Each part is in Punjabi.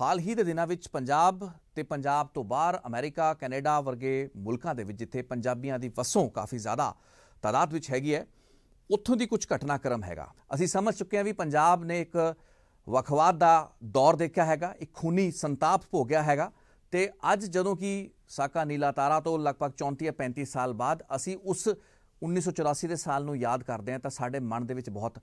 ਹਾਲ ਹੀ ਦੇ ਦਿਨਾਂ ਵਿੱਚ ਪੰਜਾਬ ਤੇ ਪੰਜਾਬ ਤੋਂ ਬਾਹਰ ਅਮਰੀਕਾ ਕੈਨੇਡਾ ਵਰਗੇ ਮੁਲਕਾਂ ਦੇ ਵਿੱਚ ਜਿੱਥੇ ਪੰਜਾਬੀਆਂ ਦੀ ਵਸੋਂ ਕਾਫੀ ਜ਼ਿਆਦਾ ਤਾਦਾਦ ਵਿੱਚ ਹੈਗੀ ਹੈ ਉੱਥੋਂ ਦੀ ਕੁਝ ਘਟਨਾਕ੍ਰਮ ਹੈਗਾ ਅਸੀਂ ਸਮਝ ਚੁੱਕੇ ਹਾਂ ਵੀ ਪੰਜਾਬ ਨੇ ਇੱਕ ਵਖਵਾਦ ਦਾ ਦੌਰ ਦੇਖਿਆ ਹੈਗਾ ਇੱਕ ਖੂਨੀ ਸੰਤਾਪ ਭੋਗਿਆ ਹੈਗਾ ਤੇ ਅੱਜ ਜਦੋਂ ਕਿ ਸਾਕਾ ਨੀਲਾ ਤਾਰਾ ਤੋਂ ਲਗਭਗ 34 35 ਸਾਲ ਬਾਅਦ ਅਸੀਂ ਉਸ 1984 ਦੇ ਸਾਲ ਨੂੰ ਯਾਦ ਕਰਦੇ ਹਾਂ ਤਾਂ ਸਾਡੇ ਮਨ ਦੇ ਵਿੱਚ ਬਹੁਤ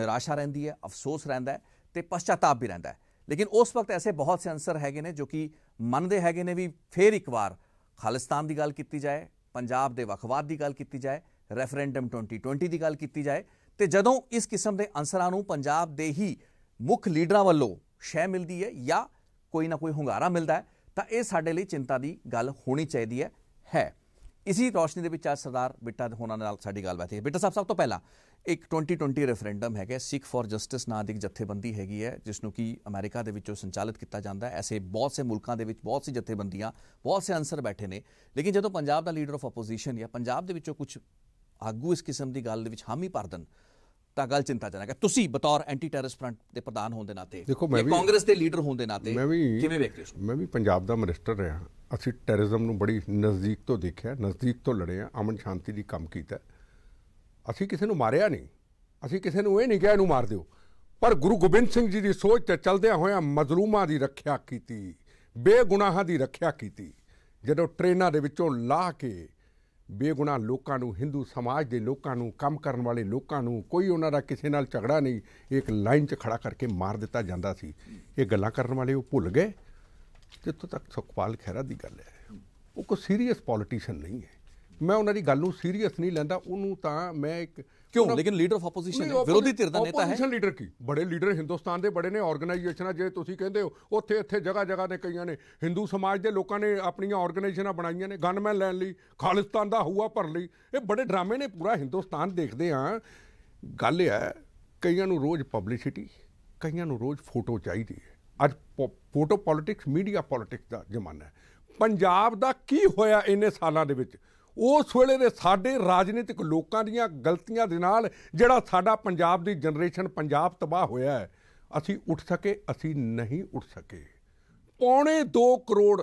ਨਿਰਾਸ਼ਾ ਰਹਿੰਦੀ ਹੈ ਅਫਸੋਸ ਰਹਿੰਦਾ ਹੈ ਤੇ ਪਛਤਾਵਾ ਵੀ ਰਹਿੰਦਾ ਹੈ ਲੇਕਿਨ ਉਸ ਵਕਤ ਐਸੇ ਬਹੁਤ ਸੇ ਅਨਸਰ ਹੈਗੇ ਨੇ ਜੋ ਕਿ ਮੰਨਦੇ ਹੈਗੇ ਨੇ ਵੀ ਫੇਰ ਇੱਕ ਵਾਰ ਖਾਲਿਸਤਾਨ ਦੀ ਗੱਲ ਕੀਤੀ ਜਾਏ ਪੰਜਾਬ ਦੇ ਵਖਵਾਦ ਦੀ ਗੱਲ ਕੀਤੀ ਜਾਏ ਰੈਫਰੈਂਡਮ 2020 ਦੀ ਗੱਲ ਕੀਤੀ ਜਾਏ ਤੇ ਜਦੋਂ ਇਸ ਕਿਸਮ ਦੇ ਅਨਸਰਾਂ ਨੂੰ ਪੰਜਾਬ ਦੇ ਹੀ ਮੁੱਖ ਲੀਡਰਾਂ ਵੱਲੋਂ ਸ਼ੈ ਮਿਲਦੀ ਹੈ ਜਾਂ ਕੋਈ ਨਾ ਕੋਈ ਹੰਗਾਰਾ ਮਿਲਦਾ ਹੈ ਤਾਂ ਇਹ ਸਾਡੇ ਲਈ ਚਿੰਤਾ ਦੀ ਗੱਲ ਹੋਣੀ ਚਾਹੀਦੀ ਹੈ ਹੈ ਇਸੀ ਰੋਸ਼ਨੀ ਦੇ ਵਿੱਚ ਅੱਜ ਸਰਦਾਰ ਬਿੱਟਾ ਹੋਣਾ ਨਾਲ ਸਾਡੀ ਗੱਲਬਾਤ ਹੈ ਬਿੱਟਾ ਸਾਹਿਬ ਸਭ ਤੋਂ ਪਹਿਲਾਂ ਇੱਕ 2020 ਰੈਫਰੈਂਡਮ ਹੈਗਾ ਸਿੱਖ ਫਾਰ ਜਸਟਿਸ ਨਾਂ ਦੀ ਜਥੇਬੰਦੀ ਹੈਗੀ ਹੈ ਜਿਸ ਨੂੰ ਕਿ ਅਮਰੀਕਾ ਦੇ ਵਿੱਚੋਂ ਸੰਚਾਲਿਤ ਕੀਤਾ ਜਾਂਦਾ ਹੈ ਐਸੇ ਬਹੁਤ ਸੇ ਮੁਲਕਾਂ ਦੇ ਵਿੱਚ ਬਹੁਤ ਸੇ ਜਥੇਬੰਦੀਆਂ ਬਹੁਤ ਸੇ ਅਨਸਰ ਬੈਠੇ ਨੇ ਲੇਕਿਨ ਜਦੋਂ ਪੰਜਾਬ ਦਾ ਲੀਡਰ ਆਫ ਆਪੋਜੀਸ਼ਨ ਜਾਂ ਪੰਜਾਬ ਦੇ ਵਿੱਚੋਂ ਕੁਝ ਆਗੂ ਇਸ ਕਿਸਮ ਦੀ ਗੱਲ ਦੇ ਵਿੱਚ ਹਾਮੀ ਭਰ ਤਾਂ ਗੱਲ ਚਿੰਤਾਜਨਕ ਹੈ ਤੁਸੀਂ ਬਤੌਰ ਐਂਟੀ ਟੈਰਰਿਸਟ ਫਰੰਟ ਦੇ ਪ੍ਰਧਾਨ ਹੋਣ ਦੇ ਨਾਤੇ ਜਾਂ ਕਾਂਗਰਸ ਦੇ ਲੀਡਰ ਹੋਣ ਦੇ ਨਾਤੇ ਕਿਵੇਂ ਵੇਖਦੇ ਹੋ ਮੈਂ ਵੀ ਪੰਜਾਬ ਦਾ ਮਿਨਿਸਟਰ ਰਿਹਾ ਅਸੀਂ ਟੈਰਰਿਜ਼ਮ ਨੂੰ ਬੜੀ ਨਜ਼ਦੀਕ ਤੋਂ ਦੇਖਿਆ ਨਜ਼ਦੀਕ ਤੋਂ ਲੜਿਆ ਅਮਨ ਸ਼ਾਂਤੀ ਦੀ ਕੰਮ ਕੀਤਾ ਅਸੀਂ ਕਿਸੇ ਨੂੰ ਮਾਰਿਆ ਨਹੀਂ ਅਸੀਂ ਕਿਸੇ ਨੂੰ ਇਹ ਨਹੀਂ ਕਿਹਾ ਇਹਨੂੰ ਮਾਰ ਦਿਓ ਪਰ ਗੁਰੂ ਗੋਬਿੰਦ ਸਿੰਘ ਜੀ ਦੀ ਸੋਚ ਤੇ ਚੱਲਦਿਆਂ ਹੋਇਆਂ ਮਜ਼ਲੂਮਾਂ ਦੀ ਰੱਖਿਆ ਕੀਤੀ ਬੇਗੁਨਾਹਾਂ ਦੀ ਰੱਖਿਆ ਕੀਤੀ ਜਦੋਂ ਟ੍ਰੇਨਾਂ ਦੇ ਵਿੱਚੋਂ ਲਾਹ ਕੇ ਬੇਗੁਨਾਹ ਲੋਕਾਂ ਨੂੰ ਹਿੰਦੂ ਸਮਾਜ ਦੇ ਲੋਕਾਂ ਨੂੰ ਕੰਮ ਕਰਨ ਵਾਲੇ ਲੋਕਾਂ ਨੂੰ ਕੋਈ ਉਹਨਾਂ ਦਾ ਕਿਸੇ ਨਾਲ ਝਗੜਾ ਨਹੀਂ ਇੱਕ ਲਾਈਨ 'ਚ ਖੜਾ ਕਰਕੇ ਮਾਰ ਦਿੱਤਾ ਜਾਂਦਾ ਸੀ ਇਹ ਗੱਲਾਂ ਕਰਨ ਵਾਲੇ ਉਹ ਭੁੱਲ ਗਏ ਜਿੱਥੋਂ ਤੱਕ ਸੁਖਪਾਲ ਖਹਿਰਾ ਦੀ ਗੱਲ ਹੈ ਉਹ ਕੋਈ ਸੀਰੀਅਸ ਪੋਲੀਟੀਸ਼ੀਅਨ ਨਹੀਂ ਹੈ ਮੈਂ ਉਹਨਾਂ ਦੀ ਗੱਲ ਨੂੰ ਸੀਰੀਅਸ ਨਹੀਂ ਲੈਂਦਾ ਉਹਨੂੰ ਤਾਂ ਮੈਂ ਇੱਕ ਕਿਉਂ ਲੇਕਿਨ ਲੀਡਰ ਆਫ ਆਪੋਜੀਸ਼ਨ ਹੈ ਵਿਰੋਧੀ ਧਿਰ ਦਾ ਨੇਤਾ ਹੈ ਆਪੋਜੀਸ਼ਨ ਲੀਡਰ ਕੀ ਬੜੇ ਲੀਡਰ ਹਿੰਦੁਸਤਾਨ ਦੇ ਬੜੇ ਨੇ ਆਰਗੇਨਾਈਜੇਸ਼ਨਾਂ ਜੇ ਤੁਸੀਂ ਕਹਿੰਦੇ ਹੋ ਉੱਥੇ ਇੱਥੇ ਜਗ੍ਹਾ ਜਗ੍ਹਾ ਤੇ ਕਈਆਂ ਨੇ ਹਿੰਦੂ ਸਮਾਜ ਦੇ ਲੋਕਾਂ ਨੇ ਆਪਣੀਆਂ ਆਰਗੇਨਾਈਜੇਸ਼ਨਾਂ ਬਣਾਈਆਂ ਨੇ ਗਨਮੈਨ ਲੈਣ ਲਈ ਖਾਲਿਸਤਾਨ ਦਾ ਹੂਆ ਭਰ ਲਈ ਇਹ ਬੜੇ ਡਰਾਮੇ ਨੇ ਪੂਰਾ ਹਿੰਦੁਸਤਾਨ ਦੇਖਦੇ ਆ ਗੱਲ ਹੈ ਕਈਆਂ ਨੂੰ ਰੋਜ਼ ਪਬਲਿਸਿਟੀ ਕਈਆਂ ਨੂੰ ਰੋਜ਼ ਫੋਟੋ ਚਾਹੀਦੀ ਹੈ ਅੱਜ ਫੋਟੋ ਪੋਲਿਟਿਕਸ ਮੀਡੀਆ ਪੋਲਿਟਿਕਸ ਦਾ ਜ਼ਮਾਨਾ ਹੈ ਪੰਜਾਬ ਦਾ ਕੀ ਹੋਇਆ ਇੰਨੇ ਸਾਲਾਂ ਦੇ ਵਿੱਚ ਉਸ ਵੇਲੇ ਦੇ ਸਾਡੇ ਰਾਜਨੀਤਿਕ ਲੋਕਾਂ ਦੀਆਂ ਗਲਤੀਆਂ ਦੇ ਨਾਲ ਜਿਹੜਾ ਸਾਡਾ ਪੰਜਾਬ ਦੀ ਜਨਰੇਸ਼ਨ ਪੰਜਾਬ ਤਬਾਹ ਹੋਇਆ ਹੈ ਅਸੀਂ ਉੱਠ ਸਕੇ ਅਸੀਂ ਨਹੀਂ ਉੱਠ ਸਕੇ ਪੌਣੇ 2 ਕਰੋੜ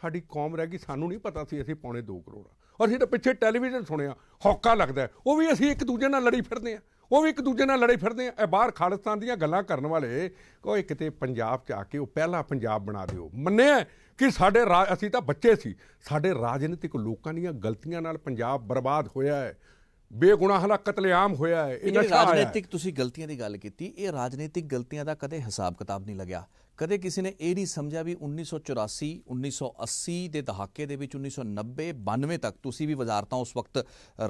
ਸਾਡੀ ਕੌਮ ਰਹਿ ਗਈ ਸਾਨੂੰ ਨਹੀਂ ਪਤਾ ਸੀ ਅਸੀਂ ਪੌਣੇ 2 ਕਰੋੜ ਔਰ ਅਸੀਂ ਤਾਂ ਪਿੱਛੇ ਟੈਲੀਵਿਜ਼ਨ ਸੁਣਿਆ ਹੌਕਾ ਲੱਗਦਾ ਉਹ ਵੀ ਅਸੀਂ ਇੱਕ ਦੂਜੇ ਨਾਲ ਲੜੀ ਫਿਰਦੇ ਆ ਉਹ ਵੀ ਇੱਕ ਦੂਜੇ ਨਾਲ ਲੜੇ ਫਿਰਦੇ ਆ ਇਹ ਬਾਹਰ ਖਾਲਿਸਤਾਨ ਦੀਆਂ ਗੱਲਾਂ ਕਰਨ ਵਾਲੇ ਕੋਈ ਕਿਤੇ ਪੰਜਾਬ 'ਚ ਆ ਕੇ ਉਹ ਪਹਿਲਾ ਪੰਜਾਬ ਬਣਾ ਦਿਓ ਮੰਨਿਆ ਕਿ ਸਾਡੇ ਅਸੀਂ ਤਾਂ ਬੱਚੇ ਸੀ ਸਾਡੇ ਰਾਜਨੀਤਿਕ ਲੋਕਾਂ ਦੀਆਂ ਗਲਤੀਆਂ ਨਾਲ ਪੰਜਾਬ ਬਰਬਾਦ ਹੋਇਆ ਹੈ ਬੇਗੁਨਾਹ ਦਾ ਕਤਲੇਆਮ ਹੋਇਆ ਹੈ ਇਹ ਰਾਜਨੀਤਿਕ ਤੁਸੀਂ ਗਲਤੀਆਂ ਦੀ ਗੱਲ ਕੀਤੀ ਇਹ ਰਾਜਨੀਤਿਕ ਗਲਤੀਆਂ ਦਾ ਕਦੇ ਹਿਸਾਬ ਕਿਤਾਬ ਨਹੀਂ ਲੱਗਿਆ ਕਦੇ ਕਿਸੇ ਨੇ ਇਹ ਨਹੀਂ ਸਮਝਿਆ ਵੀ 1984 1980 ਦੇ ਦਹਾਕੇ ਦੇ ਵਿੱਚ 1990 92 ਤੱਕ ਤੁਸੀਂ ਵੀ ਵਜ਼ਾਰਤਾਂ ਉਸ ਵਕਤ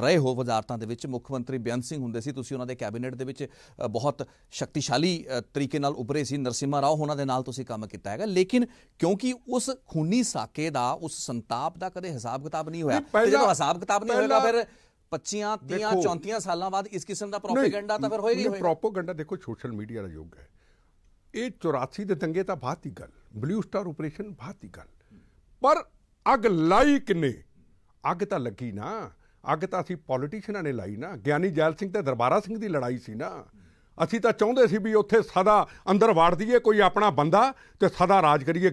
ਰਹੇ ਹੋ ਵਜ਼ਾਰਤਾਂ ਦੇ ਵਿੱਚ ਮੁੱਖ ਮੰਤਰੀ ਬਿਆਨ ਸਿੰਘ ਹੁੰਦੇ ਸੀ ਤੁਸੀਂ ਉਹਨਾਂ ਦੇ ਕੈਬਨਿਟ ਦੇ ਵਿੱਚ ਬਹੁਤ ਸ਼ਕਤੀਸ਼ਾਲੀ ਤਰੀਕੇ ਨਾਲ ਉਭਰੇ ਸੀ ਨਰਸਿਮਾ ਰਾਓ ਉਹਨਾਂ ਦੇ ਨਾਲ ਤੁਸੀਂ ਕੰਮ ਕੀਤਾ ਹੈਗਾ ਲੇਕਿਨ ਕਿਉਂਕਿ ਉਸ ਖੂਨੀ ਸਾਕੇ ਦਾ ਉਸ ਸੰਤਾਪ ਦਾ ਕਦੇ ਹਿਸਾਬ ਕਿਤਾਬ ਨਹੀਂ ਹੋਇਆ ਜਦੋਂ ਹਿਸਾਬ ਕਿਤਾਬ ਨਹੀਂ ਹੋਏਗਾ ਫਿਰ 25 30 34 ਸਾਲਾਂ ਬਾਅਦ ਇਸ ਕਿਸਮ ਦਾ ਪ੍ਰੋਪਗੈਂਡਾ ਤਾਂ ਫਿਰ ਹੋਏਗਾ ਹੀ ਹੋਏਗਾ ਪ੍ਰੋਪਗੈਂਡਾ ਦੇਖੋ ਸੋਸ਼ਲ ਮੀਡੀਆ ਦਾ ਯੁੱਗ ਹੈ ਇਹ 84 ਦੇ ਦੰਗੇ ਤਾਂ ਬਾਤ ਹੀ ਗੱਲ ਬਲੂ ਸਟਾਰ ਆਪਰੇਸ਼ਨ ਬਾਤ ਹੀ ਗੱਲ ਪਰ ਅਗ ਲਾਈ ਕਿਨੇ ਅੱਗ ਤਾਂ ਲੱਗੀ ਨਾ ਅੱਗ ਤਾਂ ਅਸੀਂ ਪੋਲੀਟੀਸ਼ੀਅਨਾਂ ਨੇ ਲਾਈ ਨਾ ਗਿਆਨੀ ਜੈਲ ਸਿੰਘ ਤੇ ਦਰਬਾਰਾ ਸਿੰਘ ਦੀ ਲੜਾਈ ਸੀ ਨਾ ਅਸੀਂ ਤਾਂ ਚਾਹੁੰਦੇ ਸੀ ਵੀ ਉੱਥੇ ਸਦਾ ਅੰਦਰ ਵਾੜ ਦਈਏ ਕੋਈ ਆਪਣਾ ਬੰਦਾ ਤੇ ਸਦਾ ਰਾਜ ਕਰੀਏ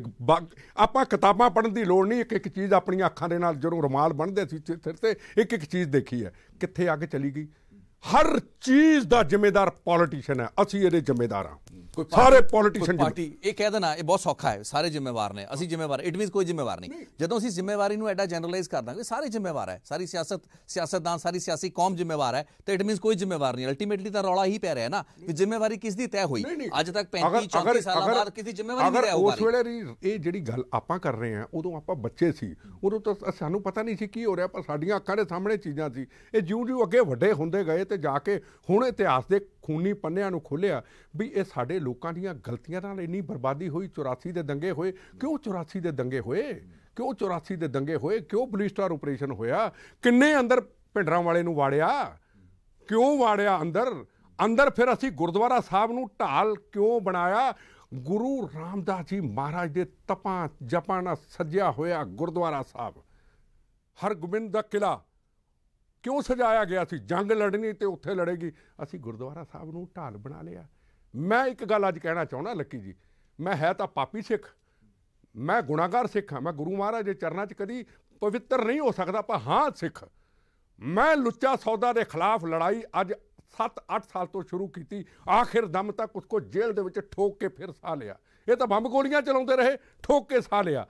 ਆਪਾਂ ਕਿਤਾਬਾਂ ਪੜ੍ਹਨ ਦੀ ਲੋੜ ਨਹੀਂ ਇੱਕ ਇੱਕ ਚੀਜ਼ ਆਪਣੀਆਂ ਅੱਖਾਂ ਦੇ ਨਾਲ ਜਦੋਂ ਰੁਮਾਲ ਬੰਨਦੇ ਸੀ ਸਿਰ ਤੇ ਇੱਕ ਇੱਕ ਚੀਜ਼ ਦੇਖੀ ਹੈ ਕਿੱਥੇ ਅੱਗ ਚਲੀ ਗਈ ਹਰ ਚੀਜ਼ ਦਾ ਜ਼ਿੰਮੇਦਾਰ ਪੋਲੀਟੀਸ਼ੀਅਨ ਹੈ ਅਸੀਂ ਇਹਦੇ ਜ਼ਿੰਮੇਦਾਰ ਆ ਸਾਰੇ ਪੋਲੀਟੀਸ਼ੀਅਨ ਪਾਰਟੀ ਇਹ ਕਹਿ ਦੇਣਾ ਇਹ ਬਹੁਤ ਸੌਖਾ ਹੈ ਸਾਰੇ ਜ਼ਿੰਮੇਵਾਰ ਨੇ ਅਸੀਂ ਜ਼ਿੰਮੇਵਾਰ ਇਟ ਮੀਨਸ ਕੋਈ ਜ਼ਿੰਮੇਵਾਰ ਨਹੀਂ ਜਦੋਂ ਅਸੀਂ ਜ਼ਿੰਮੇਵਾਰੀ ਨੂੰ ਐਡਾ ਜਨਰਲਾਈਜ਼ ਕਰ ਦਾਂਗੇ ਸਾਰੇ ਜ਼ਿੰਮੇਵਾਰ ਹੈ ਸਾਰੀ ਸਿਆਸਤ ਸਿਆਸਤਦਾਨ ਸਾਰੀ ਸਿਆਸੀ ਕੌਮ ਜ਼ਿੰਮੇਵਾਰ ਹੈ ਤੇ ਇਟ ਮੀਨਸ ਕੋਈ ਜ਼ਿੰਮੇਵਾਰ ਨਹੀਂ ਅਲਟੀਮੇਟਲੀ ਤਾਂ ਰੌਲਾ ਹੀ ਪੈ ਰਿਹਾ ਨਾ ਕਿ ਜ਼ਿੰਮੇਵਾਰੀ ਕਿਸ ਦੀ ਤੈਅ ਹੋਈ ਅੱਜ ਤੱਕ 35 34 ਸਾਲਾਂ ਬਾਅਦ ਕਿਸੇ ਜ਼ਿੰਮੇਵਾਰੀ ਨਹੀਂ ਰਿਹਾ ਉਹ ਉਸ ਵੇਲੇ ਇਹ ਜਿਹੜੀ ਗੱਲ ਆਪਾਂ ਕਰ ਰਹੇ ਹਾਂ ਉਦੋਂ ਆਪਾਂ ਬੱਚੇ ਸੀ ਉਦੋਂ ਤਾਂ ਸਾਨੂੰ ਪਤਾ ਨਹੀਂ ਸੀ ਕੀ ਹੋ ਰਿਹਾ ਪਰ ਸਾਡੀਆਂ ਅੱਖਾਂ ਦੇ ਸਾਹਮਣੇ ਚੀਜ਼ਾਂ ਸੀ ਇਹ ਜਿਉਂ-ਜਿਉਂ ਅੱਗੇ ਵੱਡੇ ਹੁੰਦੇ ਗਏ ਤੇ ਜਾ ਕੇ ਹੁਣ ਇਤਿਹਾਸ ਦੇ ਖੂਨੀ ਪੰਨਿਆਂ ਨੂੰ ਖੋਲਿਆ ਵੀ ਇਹ ਸਾਡੇ ਲੋਕਾਂ ਦੀਆਂ ਗਲਤੀਆਂ ਨਾਲ ਇੰਨੀ ਬਰਬਾਦੀ ਹੋਈ 84 ਦੇ ਦੰਗੇ ਹੋਏ ਕਿਉਂ 84 ਦੇ ਦੰਗੇ ਹੋਏ ਕਿਉਂ 84 ਦੇ ਦੰਗੇ ਹੋਏ ਕਿਉਂ ਪੁਲਿਸ ਸਟਾਰ ਆਪਰੇਸ਼ਨ ਹੋਇਆ ਕਿੰਨੇ ਅੰਦਰ ਭਿੰਡਰਾਂ ਵਾਲੇ ਨੂੰ ਵਾੜਿਆ ਕਿਉਂ ਵਾੜਿਆ ਅੰਦਰ ਅੰਦਰ ਫਿਰ ਅਸੀਂ ਗੁਰਦੁਆਰਾ ਸਾਹਿਬ ਨੂੰ ਢਾਲ ਕਿਉਂ ਬਣਾਇਆ ਗੁਰੂ ਰਾਮਦਾਸ ਜੀ ਮਹਾਰਾਜ ਦੇ ਤਪਾਂ ਜਪਾਂ ਨਾਲ ਸਜਿਆ ਹੋਇਆ ਗੁਰਦੁਆਰਾ ਸਾਹਿਬ ਹਰਗੋਬਿੰਦ ਦਾ ਕਿਲਾ ਕਿਉਂ ਸਜਾਇਆ ਗਿਆ ਸੀ ਜੰਗ ਲੜਨੀ ਤੇ ਉੱਥੇ ਲੜੇਗੀ ਅਸੀਂ ਗੁਰਦੁਆਰਾ ਸਾਹਿਬ ਨੂੰ ਢਾਲ ਬਣਾ ਲਿਆ ਮੈਂ ਇੱਕ ਗੱਲ ਅੱਜ ਕਹਿਣਾ ਚਾਹੁੰਦਾ ਲੱਕੀ ਜੀ ਮੈਂ ਹੈ ਤਾਂ ਪਾਪੀ ਸਿੱਖ ਮੈਂ ਗੁਨਾਹਗਾਰ ਸਿੱਖ ਹਾਂ ਮੈਂ ਗੁਰੂ ਮਹਾਰਾਜ ਦੇ ਚਰਨਾਂ 'ਚ ਕਦੀ ਪਵਿੱਤਰ ਨਹੀਂ ਹੋ ਸਕਦਾ ਪਰ ਹਾਂ ਸਿੱਖ ਮੈਂ ਲੁੱਚਾ ਸੌਦਾ ਦੇ ਖਿਲਾਫ ਲੜਾਈ ਅੱਜ 7-8 ਸਾਲ ਤੋਂ ਸ਼ੁਰੂ ਕੀਤੀ ਆਖਿਰ ਦਮ ਤੱਕ ਉਸ ਕੋ ਜੇਲ੍ਹ ਦੇ ਵਿੱਚ ਠੋਕ ਕੇ ਫਿਰ ਸਾ ਲਿਆ ਇਹ ਤਾਂ ਬੰਬ ਗੋਲੀਆਂ ਚਲਾਉਂਦੇ ਰਹੇ ਠੋਕ ਕੇ ਸਾ ਲਿਆ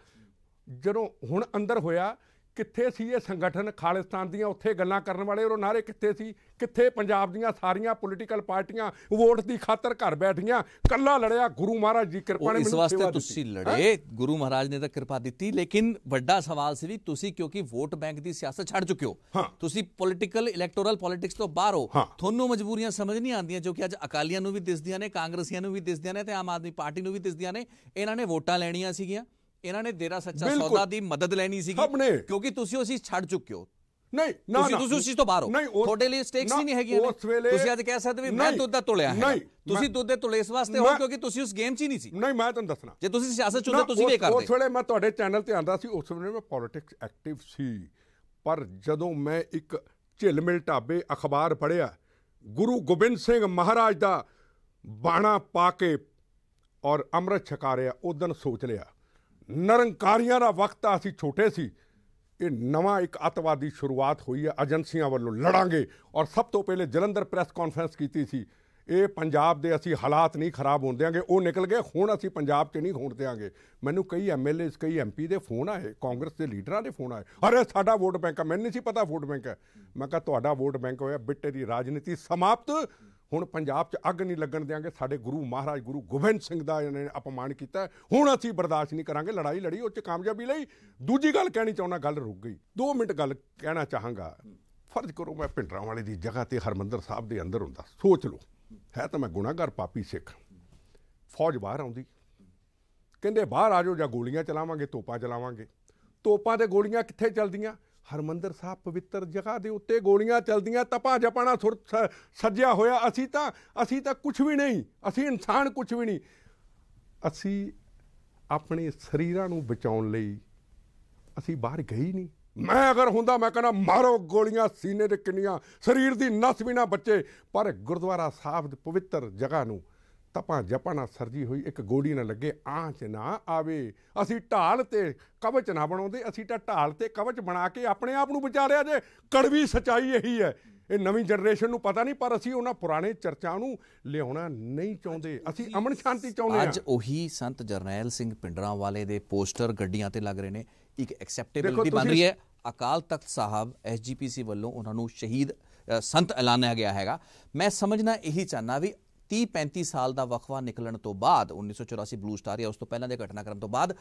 ਜਦੋਂ ਹੁਣ ਅੰਦਰ ਹੋਇਆ ਕਿੱਥੇ ਸੀ ਇਹ ਸੰਗਠਨ ਖਾਲਿਸਤਾਨ ਦੀਆਂ ਉੱਥੇ ਗੱਲਾਂ ਕਰਨ ਵਾਲੇ ਉਹ ਨਾਰੇ ਕਿੱਥੇ ਸੀ ਕਿੱਥੇ ਪੰਜਾਬ ਦੀਆਂ ਸਾਰੀਆਂ ਪੋਲੀਟੀਕਲ ਪਾਰਟੀਆਂ ਵੋਟ ਦੀ ਖਾਤਰ ਘਰ ਬੈਠੀਆਂ ਕੱਲਾ ਲੜਿਆ ਗੁਰੂ ਮਹਾਰਾਜ ਦੀ ਕਿਰਪਾ ਨੇ ਇਸ ਵਾਸਤੇ ਤੁਸੀਂ ਲੜੇ ਗੁਰੂ ਮਹਾਰਾਜ ਨੇ ਤਾਂ ਕਿਰਪਾ ਦਿੱਤੀ ਲੇਕਿਨ ਵੱਡਾ ਸਵਾਲ ਸੀ ਵੀ ਤੁਸੀਂ ਕਿਉਂਕਿ ਵੋਟ ਬੈਂਕ ਦੀ ਸਿਆਸਤ ਛੱਡ ਚੁੱਕੇ ਹੋ ਤੁਸੀਂ ਪੋਲੀਟੀਕਲ ਇਲੈਕਟੋਰਲ ਪੋਲਿਟਿਕਸ ਤੋਂ ਬਾਹਰ ਹੋ ਤੁਹਾਨੂੰ ਮਜਬੂਰੀਆਂ ਸਮਝ ਨਹੀਂ ਆਉਂਦੀਆਂ ਜੋ ਕਿ ਅੱਜ ਅਕਾਲੀਆਂ ਨੂੰ ਵੀ ਦਿਸਦੀਆਂ ਨੇ ਕਾਂਗਰਸੀਆਂ ਨੂੰ ਵੀ ਦਿਸਦੀਆਂ ਨੇ ਤੇ ਆਮ ਆਦਮੀ ਪਾਰਟੀ ਨੂੰ ਵੀ ਦਿਸਦੀਆਂ ਨੇ ਇਹਨਾਂ ਨੇ ਵੋਟਾਂ ਲੈਣੀਆਂ ਸੀਗੀਆਂ ਇਹਨਾਂ ਨੇ ਦੇਰਾ ਸੱਚਾ ਸੌਦਾ ਦੀ ਮਦਦ ਲੈਣੀ ਸੀਗੀ ਕਿਉਂਕਿ ਤੁਸੀਂ ਉਸੇ ਛੱਡ ਚੁੱਕੇ ਹੋ ਨਹੀਂ ਨਾ ਤੁਸੀਂ ਤੁਸੀਂ ਤੋਂ ਬਾਹਰ ਹੋ ਤੁਹਾਡੇ ਲਈ ਸਟੇਕਸ ਹੀ ਨਹੀਂ ਹੈਗੀਆਂ ਤੁਸੀਂ ਅੱਜ ਕਹਿ ਸਕਦੇ ਵੀ ਮੈਂ ਦੁੱਧ ਦਾ ਤੁਲਿਆ ਹੈ ਤੁਸੀਂ ਦੁੱਧ ਦੇ ਤੁਲੇ ਇਸ ਵਾਸਤੇ ਹੋ ਕਿਉਂਕਿ ਤੁਸੀਂ ਉਸ ਗੇਮ 'ਚ ਹੀ ਨਹੀਂ ਸੀ ਨਹੀਂ ਮੈਂ ਤੁਹਾਨੂੰ ਦੱਸਣਾ ਜੇ ਤੁਸੀਂ ਸਿਆਸਤ ਚੁਣਦੇ ਤੁਸੀਂ ਵੀ ਕਰਦੇ ਉਸ ਵੇਲੇ ਮੈਂ ਤੁਹਾਡੇ ਚੈਨਲ ਤੇ ਆਂਦਾ ਸੀ ਉਸ ਵੇਲੇ ਮੈਂ ਪੋਲਿਟਿਕਸ ਐਕਟਿਵ ਸੀ ਪਰ ਜਦੋਂ ਮੈਂ ਇੱਕ ਝਿਲਮਿਲ ਢਾਬੇ ਅਖਬਾਰ ਪੜਿਆ ਗੁਰੂ ਗੋਬਿੰਦ ਸਿੰਘ ਮਹਾਰਾਜ ਦਾ ਬਾਣਾ ਪਾ ਕੇ ਔਰ ਅੰਮ੍ਰਿਤ ਛਕਾਰਿਆ ਦਿਨ ਸੋਚ ਲਿਆ ਨਰੰਕਾਰੀਆਂ ਦਾ ਵਕਤ ਆ ਅਸੀਂ ਛੋਟੇ ਸੀ ਇਹ ਨਵਾਂ ਇੱਕ ਅਤਵਾਦੀ ਸ਼ੁਰੂਆਤ ਹੋਈ ਹੈ ਏਜੰਸੀਆਂ ਵੱਲੋਂ ਲੜਾਂਗੇ ਔਰ ਸਭ ਤੋਂ ਪਹਿਲੇ ਜਲੰਧਰ ਪ੍ਰੈਸ ਕਾਨਫਰੰਸ ਕੀਤੀ ਸੀ ਇਹ ਪੰਜਾਬ ਦੇ ਅਸੀਂ ਹਾਲਾਤ ਨਹੀਂ ਖਰਾਬ ਹੋਣ ਦੇਾਂਗੇ ਉਹ ਨਿਕਲ ਗਏ ਹੁਣ ਅਸੀਂ ਪੰਜਾਬ 'ਚ ਨਹੀਂ ਹੋਣ ਦੇਾਂਗੇ ਮੈਨੂੰ ਕਈ ਐਮਐਲਏਸ ਕਈ ਐਮਪੀ ਦੇ ਫੋਨ ਆਏ ਕਾਂਗਰਸ ਦੇ ਲੀਡਰਾਂ ਦੇ ਫੋਨ ਆਏ ਅਰੇ ਸਾਡਾ ਵੋਟ ਬੈਂਕ ਆ ਮੈਨੂੰ ਨਹੀਂ ਸੀ ਪਤਾ ਵੋਟ ਬੈਂਕ ਹੈ ਮੈਂ ਕਿਹਾ ਤੁਹਾਡਾ ਵੋਟ ਬੈਂਕ ਹੋਇਆ ਬਿੱਟੇ ਦੀ ਰਾਜਨੀਤੀ ਸਮਾਪਤ ਹੁਣ ਪੰਜਾਬ 'ਚ ਅੱਗ ਨਹੀਂ ਲੱਗਣ ਦੇਾਂਗੇ ਸਾਡੇ ਗੁਰੂ ਮਹਾਰਾਜ ਗੁਰੂ ਗੋਬਿੰਦ ਸਿੰਘ ਦਾ ਇਹਨਾਂ ਨੇ ਅਪਮਾਨ ਕੀਤਾ ਹੁਣ ਅਸੀਂ ਬਰਦਾਸ਼ਤ ਨਹੀਂ ਕਰਾਂਗੇ ਲੜਾਈ ਲੜੀ ਉਹ 'ਚ ਕਾਮਯਾਬੀ ਲਈ ਦੂਜੀ ਗੱਲ ਕਹਿਣੀ ਚਾਹੁੰਦਾ ਗੱਲ ਰੁਕ ਗਈ 2 ਮਿੰਟ ਗੱਲ ਕਹਿਣਾ ਚਾਹਾਂਗਾ ਫਰਜ਼ ਕਰੋ ਮੈਂ ਪਿੰਡਰਾਂ ਵਾਲੇ ਦੀ ਜਗ੍ਹਾ ਤੇ ਹਰਮੰਦਰ ਸਾਹਿਬ ਦੇ ਅੰਦਰ ਹੁੰਦਾ ਸੋਚ ਲਓ ਹੈ ਤਾਂ ਮੈਂ ਗੁਨਾਹਗਰ ਪਾਪੀ ਸਿੱਖ ਫੌਜ ਬਾਹਰ ਆਉਂਦੀ ਕਹਿੰਦੇ ਬਾਹਰ ਆਜੋ ਜਾਂ ਗੋਲੀਆਂ ਚਲਾਵਾਂਗੇ ਤੋਪਾਂ ਚਲਾਵਾਂਗੇ ਤੋਪਾਂ ਤੇ ਗੋਲੀਆਂ ਕਿੱਥੇ ਚਲਦੀਆਂ ਹਰਮੰਦਰ ਸਾਹਿਬ ਪਵਿੱਤਰ ਜਗ੍ਹਾ ਦੇ ਉੱਤੇ ਗੋਲੀਆਂ ਚਲਦੀਆਂ ਤਪਾ ਜਪਾਣਾ ਸੁਰ ਸੱਜਿਆ ਹੋਇਆ ਅਸੀਂ ਤਾਂ ਅਸੀਂ ਤਾਂ ਕੁਝ ਵੀ ਨਹੀਂ ਅਸੀਂ ਇਨਸਾਨ ਕੁਝ ਵੀ ਨਹੀਂ ਅਸੀਂ ਆਪਣੇ ਸਰੀਰਾਂ ਨੂੰ ਬਚਾਉਣ ਲਈ ਅਸੀਂ ਬਾਹਰ ਗਏ ਨਹੀਂ ਮੈਂ ਅਗਰ ਹੁੰਦਾ ਮੈਂ ਕਹਿੰਦਾ ਮਾਰੋ ਗੋਲੀਆਂ ਸੀਨੇ ਦੇ ਕਿੰਨੀਆਂ ਸਰੀਰ ਦੀ ਨਸ ਵੀ ਨਾ ਬੱਚੇ ਪਰ ਗੁਰਦੁਆਰਾ ਸਾਹਿਬ ਦੇ ਪਵਿੱਤਰ ਜਗ੍ਹਾ ਨੂੰ ਤਪਾਂ ਜਪਾਂ ਨਾਲ ਸਰਜੀ ਹੋਈ ਇੱਕ ਗੋੜੀ ਨਾ ਲੱਗੇ ਆਂਚ ਨਾ ਆਵੇ ਅਸੀਂ ਢਾਲ ਤੇ ਕਵਚ ਨਾ ਬਣਾਉਂਦੇ ਅਸੀਂ ਤਾਂ ਢਾਲ ਤੇ ਕਵਚ ਬਣਾ ਕੇ ਆਪਣੇ ਆਪ ਨੂੰ ਬਚਾ ਲਿਆ ਜੇ ਕੜਵੀ ਸਚਾਈ ਇਹੀ ਹੈ ਇਹ ਨਵੀਂ ਜਨਰੇਸ਼ਨ ਨੂੰ ਪਤਾ ਨਹੀਂ ਪਰ ਅਸੀਂ ਉਹਨਾਂ ਪੁਰਾਣੇ ਚਰਚਾ ਨੂੰ ਲਿਆਉਣਾ ਨਹੀਂ ਚਾਹੁੰਦੇ ਅਸੀਂ ਅਮਨ ਸ਼ਾਂਤੀ ਚਾਹੁੰਦੇ ਹਾਂ ਅੱਜ ਉਹੀ ਸੰਤ ਜਰਨੈਲ ਸਿੰਘ ਪਿੰਡਰਾਂ ਵਾਲੇ ਦੇ ਪੋਸਟਰ ਗੱਡੀਆਂ ਤੇ ਲੱਗ ਰਹੇ ਨੇ ਇੱਕ ਐਕਸੈਪਟੇਬਲ ਬਣ ਰਹੀ ਹੈ ਅਕਾਲ ਤਖਤ ਸਾਹਿਬ ਐਸਜੀਪੀਸੀ ਵੱਲੋਂ ਉਹਨਾਂ ਨੂੰ ਸ਼ਹੀਦ ਸੰਤ ਐਲਾਨਿਆ ਗਿਆ ਹੈਗਾ ਮੈਂ ਸਮਝਣਾ ਇਹੀ ਚਾਹਨਾ ਵੀ 30-35 ਸਾਲ ਦਾ ਵਖਵਾ ਨਿਕਲਣ ਤੋਂ ਬਾਅਦ 1984 ਬਲੂ ਸਟਾਰ ਜਾਂ ਉਸ ਤੋਂ ਪਹਿਲਾਂ ਦੇ ਘਟਨਾਕ੍ਰਮ ਤੋਂ ਬਾਅਦ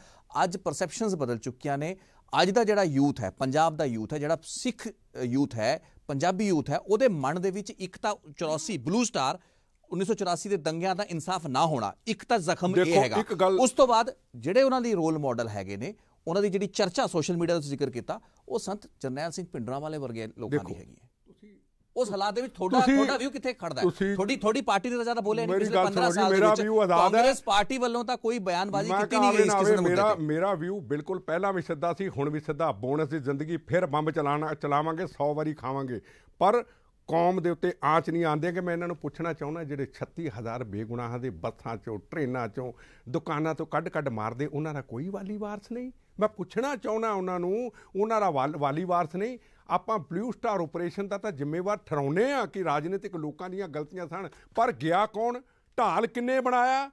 ਅੱਜ ਪਰਸੈਪਸ਼ਨਸ ਬਦਲ ਚੁੱਕੀਆਂ ਨੇ ਅੱਜ ਦਾ ਜਿਹੜਾ ਯੂਥ ਹੈ ਪੰਜਾਬ ਦਾ ਯੂਥ ਹੈ ਜਿਹੜਾ ਸਿੱਖ ਯੂਥ ਹੈ ਪੰਜਾਬੀ ਯੂਥ ਹੈ ਉਹਦੇ ਮਨ ਦੇ ਵਿੱਚ ਇੱਕ ਤਾਂ 84 ਬਲੂ ਸਟਾਰ 1984 ਦੇ ਦੰਗਿਆਂ ਦਾ ਇਨਸਾਫ ਨਾ ਹੋਣਾ ਇੱਕ ਤਾਂ ਜ਼ਖਮ ਇਹ ਹੈਗਾ ਉਸ ਤੋਂ ਬਾਅਦ ਜਿਹੜੇ ਉਹਨਾਂ ਦੇ ਰੋਲ ਮਾਡਲ ਹੈਗੇ ਨੇ ਉਹਨਾਂ ਦੀ ਜਿਹੜੀ ਚਰਚਾ ਸੋਸ਼ਲ ਮੀਡੀਆ ਤੇ ਜ਼ਿਕਰ ਕੀਤਾ ਉਹ ਸੰਤ ਜਰਨੈਲ ਸਿੰਘ ਪਿੰਡਰਾ ਵਾਲੇ ਵਰਗੇ ਲੋਕਾਂ ਦੀ ਹੈਗੀ ਹੈ ਉਸ ਹਾਲਾਤ ਦੇ ਵਿੱਚ ਤੁਹਾਡਾ ਤੁਹਾਡਾ ਵਿਊ ਕਿੱਥੇ ਖੜਦਾ ਹੈ ਤੁਹਾਡੀ ਤੁਹਾਡੀ ਪਾਰਟੀ ਦੇ ਜ਼ਿਆਦਾ ਬੋਲੇ ਨਹੀਂ ਪਿਛਲੇ 15 ਸਾਲ ਦੇ ਹੈ ਕਾਂਗਰਸ ਪਾਰਟੀ ਵੱਲੋਂ ਤਾਂ ਕੋਈ ਬਿਆਨਬਾਜ਼ੀ ਕੀਤੀ ਨਹੀਂ ਗਈ ਇਸ ਕਿਸਮ ਤੇ ਮੇਰਾ ਮੇਰਾ ਵਿਊ ਬਿਲਕੁਲ ਪਹਿਲਾਂ ਵੀ ਸਿੱਧਾ ਸੀ ਹੁਣ ਵੀ ਸਿੱਧਾ ਬੋਨਸ ਦੀ ਜ਼ਿੰਦਗੀ ਫਿਰ ਬੰਬ ਚਲਾਣਾ ਚਲਾਵਾਂਗੇ 100 ਵਾਰੀ ਖਾਵਾਂਗੇ ਪਰ ਕੌਮ ਦੇ ਉੱਤੇ ਆਂਚ ਨਹੀਂ ਆਂਦੇ ਕਿ ਮੈਂ ਇਹਨਾਂ ਨੂੰ ਪੁੱਛਣਾ ਚਾਹੁੰਦਾ ਜਿਹੜੇ 36000 ਬੇਗੁਨਾਹਾਂ ਦੇ ਬੱਸਾਂ ਚੋਂ ਟ੍ਰੇਨਾਂ ਚੋਂ ਦੁਕਾਨਾਂ ਤੋਂ ਕੱਢ-ਕੱਢ ਮਾਰਦੇ ਉਹਨਾਂ ਦਾ ਕੋਈ ਵਾਲੀ ਵਾਰਸ ਨਹੀਂ ਮੈਂ ਪੁੱਛਣਾ ਚਾਹੁੰਦਾ ਉਹਨਾਂ ਨੂੰ ਉਹਨਾਂ ਦਾ ਵਾਲੀ ਵਾਰਸ ਨਹੀਂ ਆਪਾਂ ਬਲੂ ਸਟਾਰ ਆਪਰੇਸ਼ਨ ਦਾ ਤਾਂ ਜ਼ਿੰਮੇਵਾਰ ਠਰਾਉਨੇ ਆ ਕਿ ਰਾਜਨੀਤਿਕ ਲੋਕਾਂ ਦੀਆਂ ਗਲਤੀਆਂ ਸਨ ਪਰ ਗਿਆ ਕੌਣ ਢਾਲ ਕਿੰਨੇ ਬਣਾਇਆ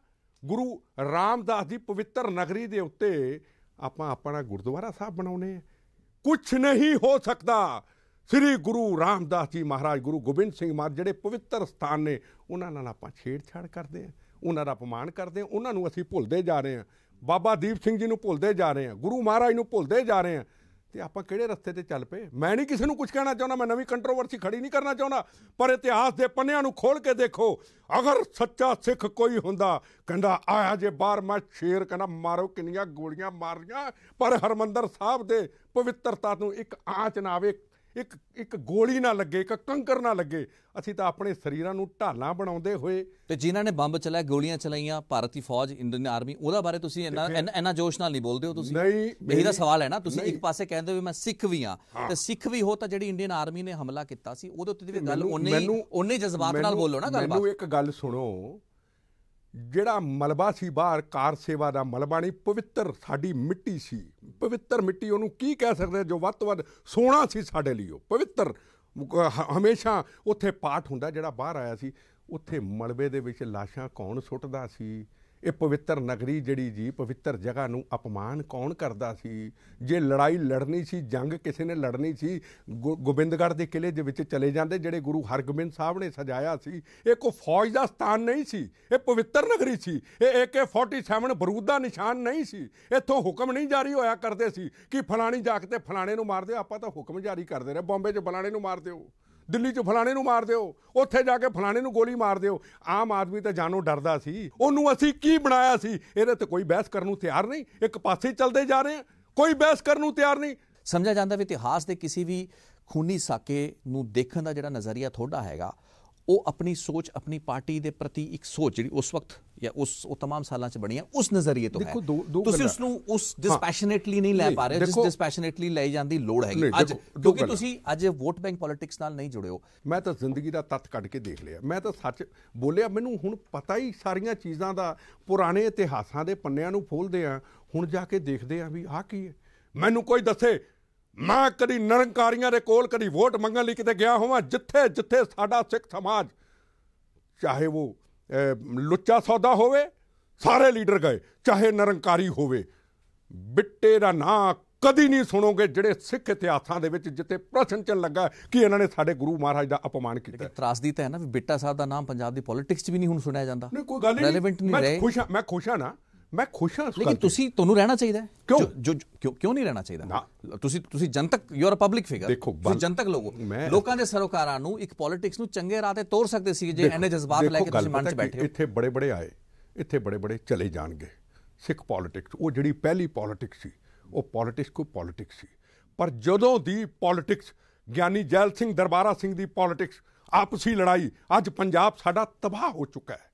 ਗੁਰੂ ਰਾਮਦਾਸ ਦੀ ਪਵਿੱਤਰ ਨਗਰੀ ਦੇ ਉੱਤੇ ਆਪਾਂ ਆਪਣਾ ਗੁਰਦੁਆਰਾ ਸਾਹਿਬ ਬਣਾਉਨੇ ਆ ਕੁਝ ਨਹੀਂ ਹੋ ਸਕਦਾ ਸ੍ਰੀ ਗੁਰੂ ਰਾਮਦਾਸ ਜੀ ਮਹਾਰਾਜ ਗੁਰੂ ਗੋਬਿੰਦ ਸਿੰਘ ਮਾਰ ਜਿਹੜੇ ਪਵਿੱਤਰ ਸਥਾਨ ਨੇ ਉਹਨਾਂ ਨਾਲ ਆਪਾਂ ਛੇੜਛਾੜ ਕਰਦੇ ਆ ਉਹਨਾਂ ਦਾ ਅਪਮਾਨ ਕਰਦੇ ਆ ਉਹਨਾਂ ਨੂੰ ਅਸੀਂ ਭੁੱਲਦੇ ਜਾ ਰਹੇ ਆ ਬਾਬਾ ਦੀਪ ਸਿੰਘ ਜੀ ਨੂੰ ਭੁੱਲਦੇ ਜਾ ਰਹੇ ਆ ਗੁਰੂ ਮਹਾਰਾਜ ਨੂੰ ਭੁੱਲਦੇ ਜਾ ਰਹੇ ਆ ਤੇ ਆਪਾਂ ਕਿਹੜੇ ਰਸਤੇ ਤੇ ਚੱਲ ਪਏ ਮੈਂ ਨਹੀਂ ਕਿਸੇ ਨੂੰ ਕੁਝ ਕਹਿਣਾ ਚਾਹੁੰਦਾ ਮੈਂ ਨਵੀਂ ਕੰਟਰੋਵਰਸੀ ਖੜੀ ਨਹੀਂ ਕਰਨਾ ਚਾਹੁੰਦਾ ਪਰ ਇਤਿਹਾਸ ਦੇ ਪੰਨਿਆਂ ਨੂੰ ਖੋਲ ਕੇ ਦੇਖੋ ਅਗਰ ਸੱਚਾ ਸਿੱਖ ਕੋਈ ਹੁੰਦਾ ਕਹਿੰਦਾ ਆਇਆ ਜੇ ਬਾਹਰ ਮੈਂ ਸ਼ੇਰ ਕਹਿੰਦਾ ਮਾਰੋ ਕਿੰਨੀਆਂ ਗੋਲੀਆਂ ਮਾਰੀਆਂ ਪਰ ਹਰਮੰਦਰ ਸਾਹਿਬ ਦੇ ਪਵਿੱਤਰਤਾ ਨੂੰ ਇੱਕ ਆਂਚ ਨਾ ਆਵੇ ਇੱਕ ਇੱਕ ਗੋਲੀ ਨਾ ਲੱਗੇ ਇੱਕ ਕੰਕਰ ਨਾ ਲੱਗੇ ਅਸੀਂ ਤਾਂ ਆਪਣੇ ਸਰੀਰਾਂ ਨੂੰ ਢਾਲਾਂ ਬਣਾਉਂਦੇ ਹੋਏ ਤੇ ਜਿਨ੍ਹਾਂ ਨੇ ਬੰਬ ਚਲਾਏ ਗੋਲੀਆਂ ਚਲਾਈਆਂ ਭਾਰਤੀ ਫੌਜ ਇੰਡੀਅਨ ਆਰਮੀ ਉਹਦਾ ਬਾਰੇ ਤੁਸੀਂ ਇੰਨਾ ਇੰਨਾ ਜੋਸ਼ ਨਾਲ ਨਹੀਂ ਬੋਲਦੇ ਹੋ ਤੁਸੀਂ ਨਹੀਂ ਮੇਰੀ ਦਾ ਸਵਾਲ ਹੈ ਨਾ ਤੁਸੀਂ ਇੱਕ ਪਾਸੇ ਕਹਿੰਦੇ ਹੋ ਵੀ ਮੈਂ ਸਿੱਖ ਵੀ ਆ ਤੇ ਸਿੱਖ ਵੀ ਹੋ ਤਾਂ ਜਿਹੜੀ ਇੰਡੀਅਨ ਆਰਮੀ ਨੇ ਹਮਲਾ ਕੀਤਾ ਸੀ ਉਹਦੇ ਉੱਤੇ ਵੀ ਗੱਲ ਉਹਨੇ ਉਹਨੇ ਜਜ਼ਬਾਤ ਨਾਲ ਬੋਲੋ ਨਾ ਗੱਲਬਾਤ ਮੈਨੂੰ ਇੱਕ ਗੱਲ ਸੁਣੋ ਜਿਹੜਾ ਮਲਬਾ ਸੀ ਬਾਹਰ ਕਾਰ ਸੇਵਾ ਦਾ ਮਲਬਾ ਨਹੀਂ ਪਵਿੱਤਰ ਸਾਡੀ ਮਿੱਟੀ ਸੀ ਪਵਿੱਤਰ ਮਿੱਟੀ ਉਹਨੂੰ ਕੀ ਕਹਿ ਸਕਦੇ ਜੋ ਵੱਤ ਵੱਤ ਸੋਨਾ ਸੀ ਸਾਡੇ ਲਈ ਉਹ ਪਵਿੱਤਰ ਹਮੇਸ਼ਾ ਉੱਥੇ ਪਾਠ ਹੁੰਦਾ ਜਿਹੜਾ ਬਾਹਰ ਆਇਆ ਸੀ ਉੱਥੇ ਮਲਬੇ ਦੇ ਵਿੱਚ ਲਾਸ਼ਾਂ ਕੌਣ ਸੁੱਟਦਾ ਸੀ ਇਹ ਪਵਿੱਤਰ ਨਗਰੀ ਜਿਹੜੀ ਜੀ ਪਵਿੱਤਰ ਜਗ੍ਹਾ ਨੂੰ ਅਪਮਾਨ ਕੌਣ ਕਰਦਾ ਸੀ ਜੇ ਲੜਾਈ ਲੜਨੀ ਸੀ ਜੰਗ ਕਿਸੇ ਨੇ ਲੜਨੀ ਸੀ ਗੋਬਿੰਦਗੜ੍ਹ ਦੇ ਕਿਲੇ ਦੇ ਵਿੱਚ ਚਲੇ ਜਾਂਦੇ ਜਿਹੜੇ ਗੁਰੂ ਹਰਗੋਬਿੰਦ ਸਾਹਿਬ ਨੇ ਸਜਾਇਆ ਸੀ ਇਹ ਕੋ ਫੌਜ ਦਾ ਸਥਾਨ ਨਹੀਂ ਸੀ ਇਹ ਪਵਿੱਤਰ ਨਗਰੀ ਸੀ ਇਹ AK47 ਬਰੂਦ ਦਾ ਨਿਸ਼ਾਨ ਨਹੀਂ ਸੀ ਇੱਥੋਂ ਹੁਕਮ ਨਹੀਂ ਜਾਰੀ ਹੋਇਆ ਕਰਦੇ ਸੀ ਕਿ ਫਲਾਣੀ ਜਾ ਕੇ ਤੇ ਫਲਾਣੇ ਨੂੰ ਮਾਰ ਦਿਓ ਆਪਾਂ ਤਾਂ ਹੁਕਮ ਜਾਰੀ ਕਰਦੇ ਰਹੇ ਬੰਬੇ 'ਚ ਫਲਾਣੇ ਨੂੰ ਮਾਰ ਦਿਓ ਦਿੱਲੀ 'ਚ ਫਲਾਣੇ ਨੂੰ ਮਾਰ ਦਿਓ ਉੱਥੇ ਜਾ ਕੇ ਫਲਾਣੇ ਨੂੰ ਗੋਲੀ ਮਾਰ ਦਿਓ ਆਮ ਆਦਮੀ ਤਾਂ ਜਾਨੋਂ ਡਰਦਾ ਸੀ ਉਹਨੂੰ ਅਸੀਂ ਕੀ ਬਣਾਇਆ ਸੀ ਇਹਦੇ ਤੇ ਕੋਈ ਬਹਿਸ ਕਰਨ ਨੂੰ ਤਿਆਰ ਨਹੀਂ ਇੱਕ ਪਾਸੇ ਚੱਲਦੇ ਜਾ ਰਹੇ ਆ ਕੋਈ ਬਹਿਸ ਕਰਨ ਨੂੰ ਤਿਆਰ ਨਹੀਂ ਸਮਝਿਆ ਜਾਂਦਾ ਵੀ ਇਤਿਹਾਸ ਦੇ ਕਿਸੇ ਵੀ ਖੂਨੀ ਸਾਕੇ ਨੂੰ ਦੇਖਣ ਦਾ ਜਿਹੜਾ ਨਜ਼ਰੀਆ ਥੋੜਾ ਹੈਗਾ ਉਹ ਆਪਣੀ ਸੋਚ ਆਪਣੀ ਪਾਰਟੀ ਦੇ ਪ੍ਰਤੀ ਇੱਕ ਸੋਚ ਜਿਹੜੀ ਉਸ ਵਕਤ ਜਾਂ ਉਸ ਉਹ तमाम ਸਾਲਾਂ 'ਚ ਬਣੀ ਹੈ ਉਸ ਨਜ਼ਰੀਏ ਤੋਂ ਹੈ ਤੁਸੀਂ ਉਸ ਨੂੰ ਉਸ ਡਿਸਪੈਸ਼ਨੇਟਲੀ ਨਹੀਂ ਲੈ ਪਾ ਰਹੇ ਜਿਸ ਡਿਸਪੈਸ਼ਨੇਟਲੀ ਲਈ ਜਾਂਦੀ ਲੋੜ ਹੈਗੀ ਅੱਜ ਕਿਉਂਕਿ ਤੁਸੀਂ ਅੱਜ ਵੋਟ ਬੈਂਕ ਪੋਲਿਟਿਕਸ ਨਾਲ ਨਹੀਂ ਜੁੜੇ ਹੋ ਮੈਂ ਤਾਂ ਜ਼ਿੰਦਗੀ ਦਾ ਤੱਤ ਕੱਢ ਕੇ ਦੇਖ ਲਿਆ ਮੈਂ ਤਾਂ ਸੱਚ ਬੋਲਿਆ ਮੈਨੂੰ ਹੁਣ ਪਤਾ ਹੀ ਸਾਰੀਆਂ ਚੀਜ਼ਾਂ ਦਾ ਪੁਰਾਣੇ ਇਤਿਹਾਸਾਂ ਦੇ ਪੰਨਿਆਂ ਨੂੰ ਫੋਲਦੇ ਆ ਹੁਣ ਜਾ ਕੇ ਦੇਖਦੇ ਆ ਵੀ ਆਹ ਕੀ ਹੈ ਮੈਨੂੰ ਕੋਈ ਦੱਸੇ ਮੈਂ ਕਦੀ ਨਰੰਕਾਰੀਆਂ ਦੇ ਕੋਲ ਕਦੀ ਵੋਟ ਮੰਗਣ ਲਈ ਕਿਤੇ ਗਿਆ ਹੋਵਾਂ ਜਿੱਥੇ ਜਿੱਥੇ ਸਾਡਾ ਸਿੱਖ ਸਮਾਜ ਚਾਹੇ ਉਹ ਲੁੱਚਾ ਸੌਦਾ ਹੋਵੇ ਸਾਰੇ ਲੀਡਰ ਗਏ ਚਾਹੇ ਨਰੰਕਾਰੀ ਹੋਵੇ ਬਿੱਟੇ ਦਾ ਨਾਂ ਕਦੀ ਨਹੀਂ ਸੁਣੋਗੇ ਜਿਹੜੇ ਸਿੱਖ ਇਤਿਹਾਸਾਂ ਦੇ ਵਿੱਚ ਜਿੱਤੇ ਪ੍ਰਸ਼ਨ ਚ ਲੱਗਾ ਕਿ ਇਹਨਾਂ ਨੇ ਸਾਡੇ ਗੁਰੂ ਮਹਾਰਾਜ ਦਾ ਅਪਮਾਨ ਕੀਤਾ ਲੇਕਿਨ ਤਰਾਸਦੀ ਤਾਂ ਹੈ ਨਾ ਵੀ ਬਿੱਟਾ ਸਾਹਿਬ ਦਾ ਨਾਮ ਪੰਜਾਬ ਦੀ ਪੋਲਿਟਿਕਸ 'ਚ ਵੀ ਨਹੀਂ ਹੁਣ ਸੁਣਿਆ ਜਾਂਦਾ ਨਹੀਂ ਕੋਈ ਗੱਲ ਨਹੀਂ ਮੈਂ ਖੁਸ਼ ਹਾਂ ਮੈਂ ਖੁਸ਼ ਹਾਂ ਨਾ ਮੈਂ ਖੁਸ਼ ਹਾਂ ਲੇਕਿਨ ਤੁਸੀਂ ਤੁਹਾਨੂੰ ਰਹਿਣਾ ਚਾਹੀਦਾ ਕਿਉਂ ਜੋ ਕਿਉਂ ਕਿਉਂ ਨਹੀਂ ਰਹਿਣਾ ਚਾਹੀਦਾ ਤੁਸੀਂ ਤੁਸੀਂ ਜਨਤਕ ਯੂ ਆਰ ਪਬਲਿਕ ਫਿਗਰ ਤੁਸੀਂ ਜਨਤਕ ਲੋਕੋ ਲੋਕਾਂ ਦੇ ਸਰੋਕਾਰਾਂ ਨੂੰ ਇੱਕ ਪੋਲਿਟਿਕਸ ਨੂੰ ਚੰਗੇ ਰਾਹ ਤੇ ਤੋਰ ਸਕਦੇ ਸੀ ਜੇ ਐਨੇ ਜਜ਼ਬਾਤ ਲੈ ਕੇ ਤੁਸੀਂ ਮਨ 'ਚ ਬੈਠੇ ਹੋ ਇੱਥੇ ਬੜੇ ਬੜੇ ਆਏ ਇੱਥੇ ਬੜੇ ਬੜੇ ਚਲੇ ਜਾਣਗੇ ਸਿੱਖ ਪੋਲਿਟਿਕਸ ਉਹ ਜਿਹੜੀ ਪਹਿਲੀ ਪੋਲਿਟਿਕਸ ਸੀ ਉਹ ਪੋਲਿਟਿਕਸ ਕੋ ਪੋਲਿਟਿਕਸ ਸੀ ਪਰ ਜਦੋਂ ਦੀ ਪੋਲਿਟਿਕਸ ਗਿਆਨੀ ਜੈਲ ਸਿੰਘ ਦਰਬਾਰਾ ਸਿੰਘ ਦੀ ਪੋਲਿਟਿਕਸ ਆਪਸੀ ਲੜਾਈ ਅੱਜ ਪੰਜਾਬ ਸਾਡਾ ਤਬਾਹ ਹੋ ਚੁੱਕਾ ਹੈ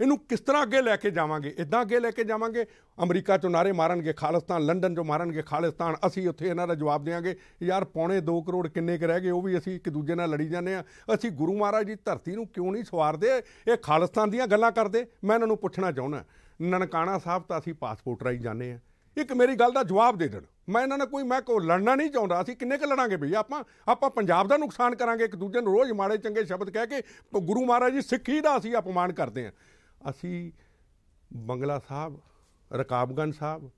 ਇਹਨੂੰ ਕਿਸ ਤਰ੍ਹਾਂ ਅੱਗੇ ਲੈ ਕੇ ਜਾਵਾਂਗੇ ਇਦਾਂ ਅੱਗੇ ਲੈ ਕੇ ਜਾਵਾਂਗੇ ਅਮਰੀਕਾ ਚੋਂ ਨਾਰੇ ਮਾਰਨਗੇ ਖਾਲਿਸਤਾਨ ਲੰਡਨ ਚੋਂ ਮਾਰਨਗੇ ਖਾਲਿਸਤਾਨ ਅਸੀਂ ਉੱਥੇ ਇਹਨਾਂ ਦਾ ਜਵਾਬ ਦੇਾਂਗੇ ਯਾਰ ਪੌਣੇ 2 ਕਰੋੜ ਕਿੰਨੇ ਕਿ ਰਹਿ ਗਏ ਉਹ ਵੀ ਅਸੀਂ ਇੱਕ ਦੂਜੇ ਨਾਲ ਲੜੀ ਜਾਂਦੇ ਆ ਅਸੀਂ ਗੁਰੂ ਮਹਾਰਾਜ ਦੀ ਧਰਤੀ ਨੂੰ ਕਿਉਂ ਨਹੀਂ ਸਵਾਰਦੇ ਇਹ ਖਾਲਿਸਤਾਨ ਦੀਆਂ ਗੱਲਾਂ ਕਰਦੇ ਮੈਂ ਇਹਨਾਂ ਨੂੰ ਪੁੱਛਣਾ ਚਾਹੁੰਦਾ ਨਨਕਾਣਾ ਸਾਹਿਬ ਤਾਂ ਅਸੀਂ ਪਾਸਪੋਰਟ ਰਾਈ ਜਾਂਦੇ ਆ ਇੱਕ ਮੇਰੀ ਗੱਲ ਦਾ ਜਵਾਬ ਦੇ ਦੇਣ ਮੈਂ ਇਹਨਾਂ ਨਾਲ ਕੋਈ ਮੈਂ ਕੋ ਲੜਨਾ ਨਹੀਂ ਚਾਹੁੰਦਾ ਅਸੀਂ ਕਿੰਨੇ ਕ ਲੜਾਂਗੇ ਭਈ ਆਪਾਂ ਆਪਾਂ ਪੰਜਾਬ ਦਾ ਨੁਕਸਾਨ ਕਰਾਂਗੇ ਇੱਕ ਦੂਜੇ ਨੂੰ ਰੋਜ਼ ਮਾੜੇ ਚੰਗੇ ਸ਼ਬਦ ਕਹਿ ਕੇ ਗੁਰੂ ਮਹਾਰਾਜ ਜੀ ਸਿੱਖੀ ਦਾ ਅਸੀਂ ਅਪਮਾਨ ਕਰਦੇ ਆਂ ਅਸੀਂ ਬੰਗਲਾ ਸਾਹਿਬ ਰਕਾਬਗੰਨ ਸਾਹਿਬ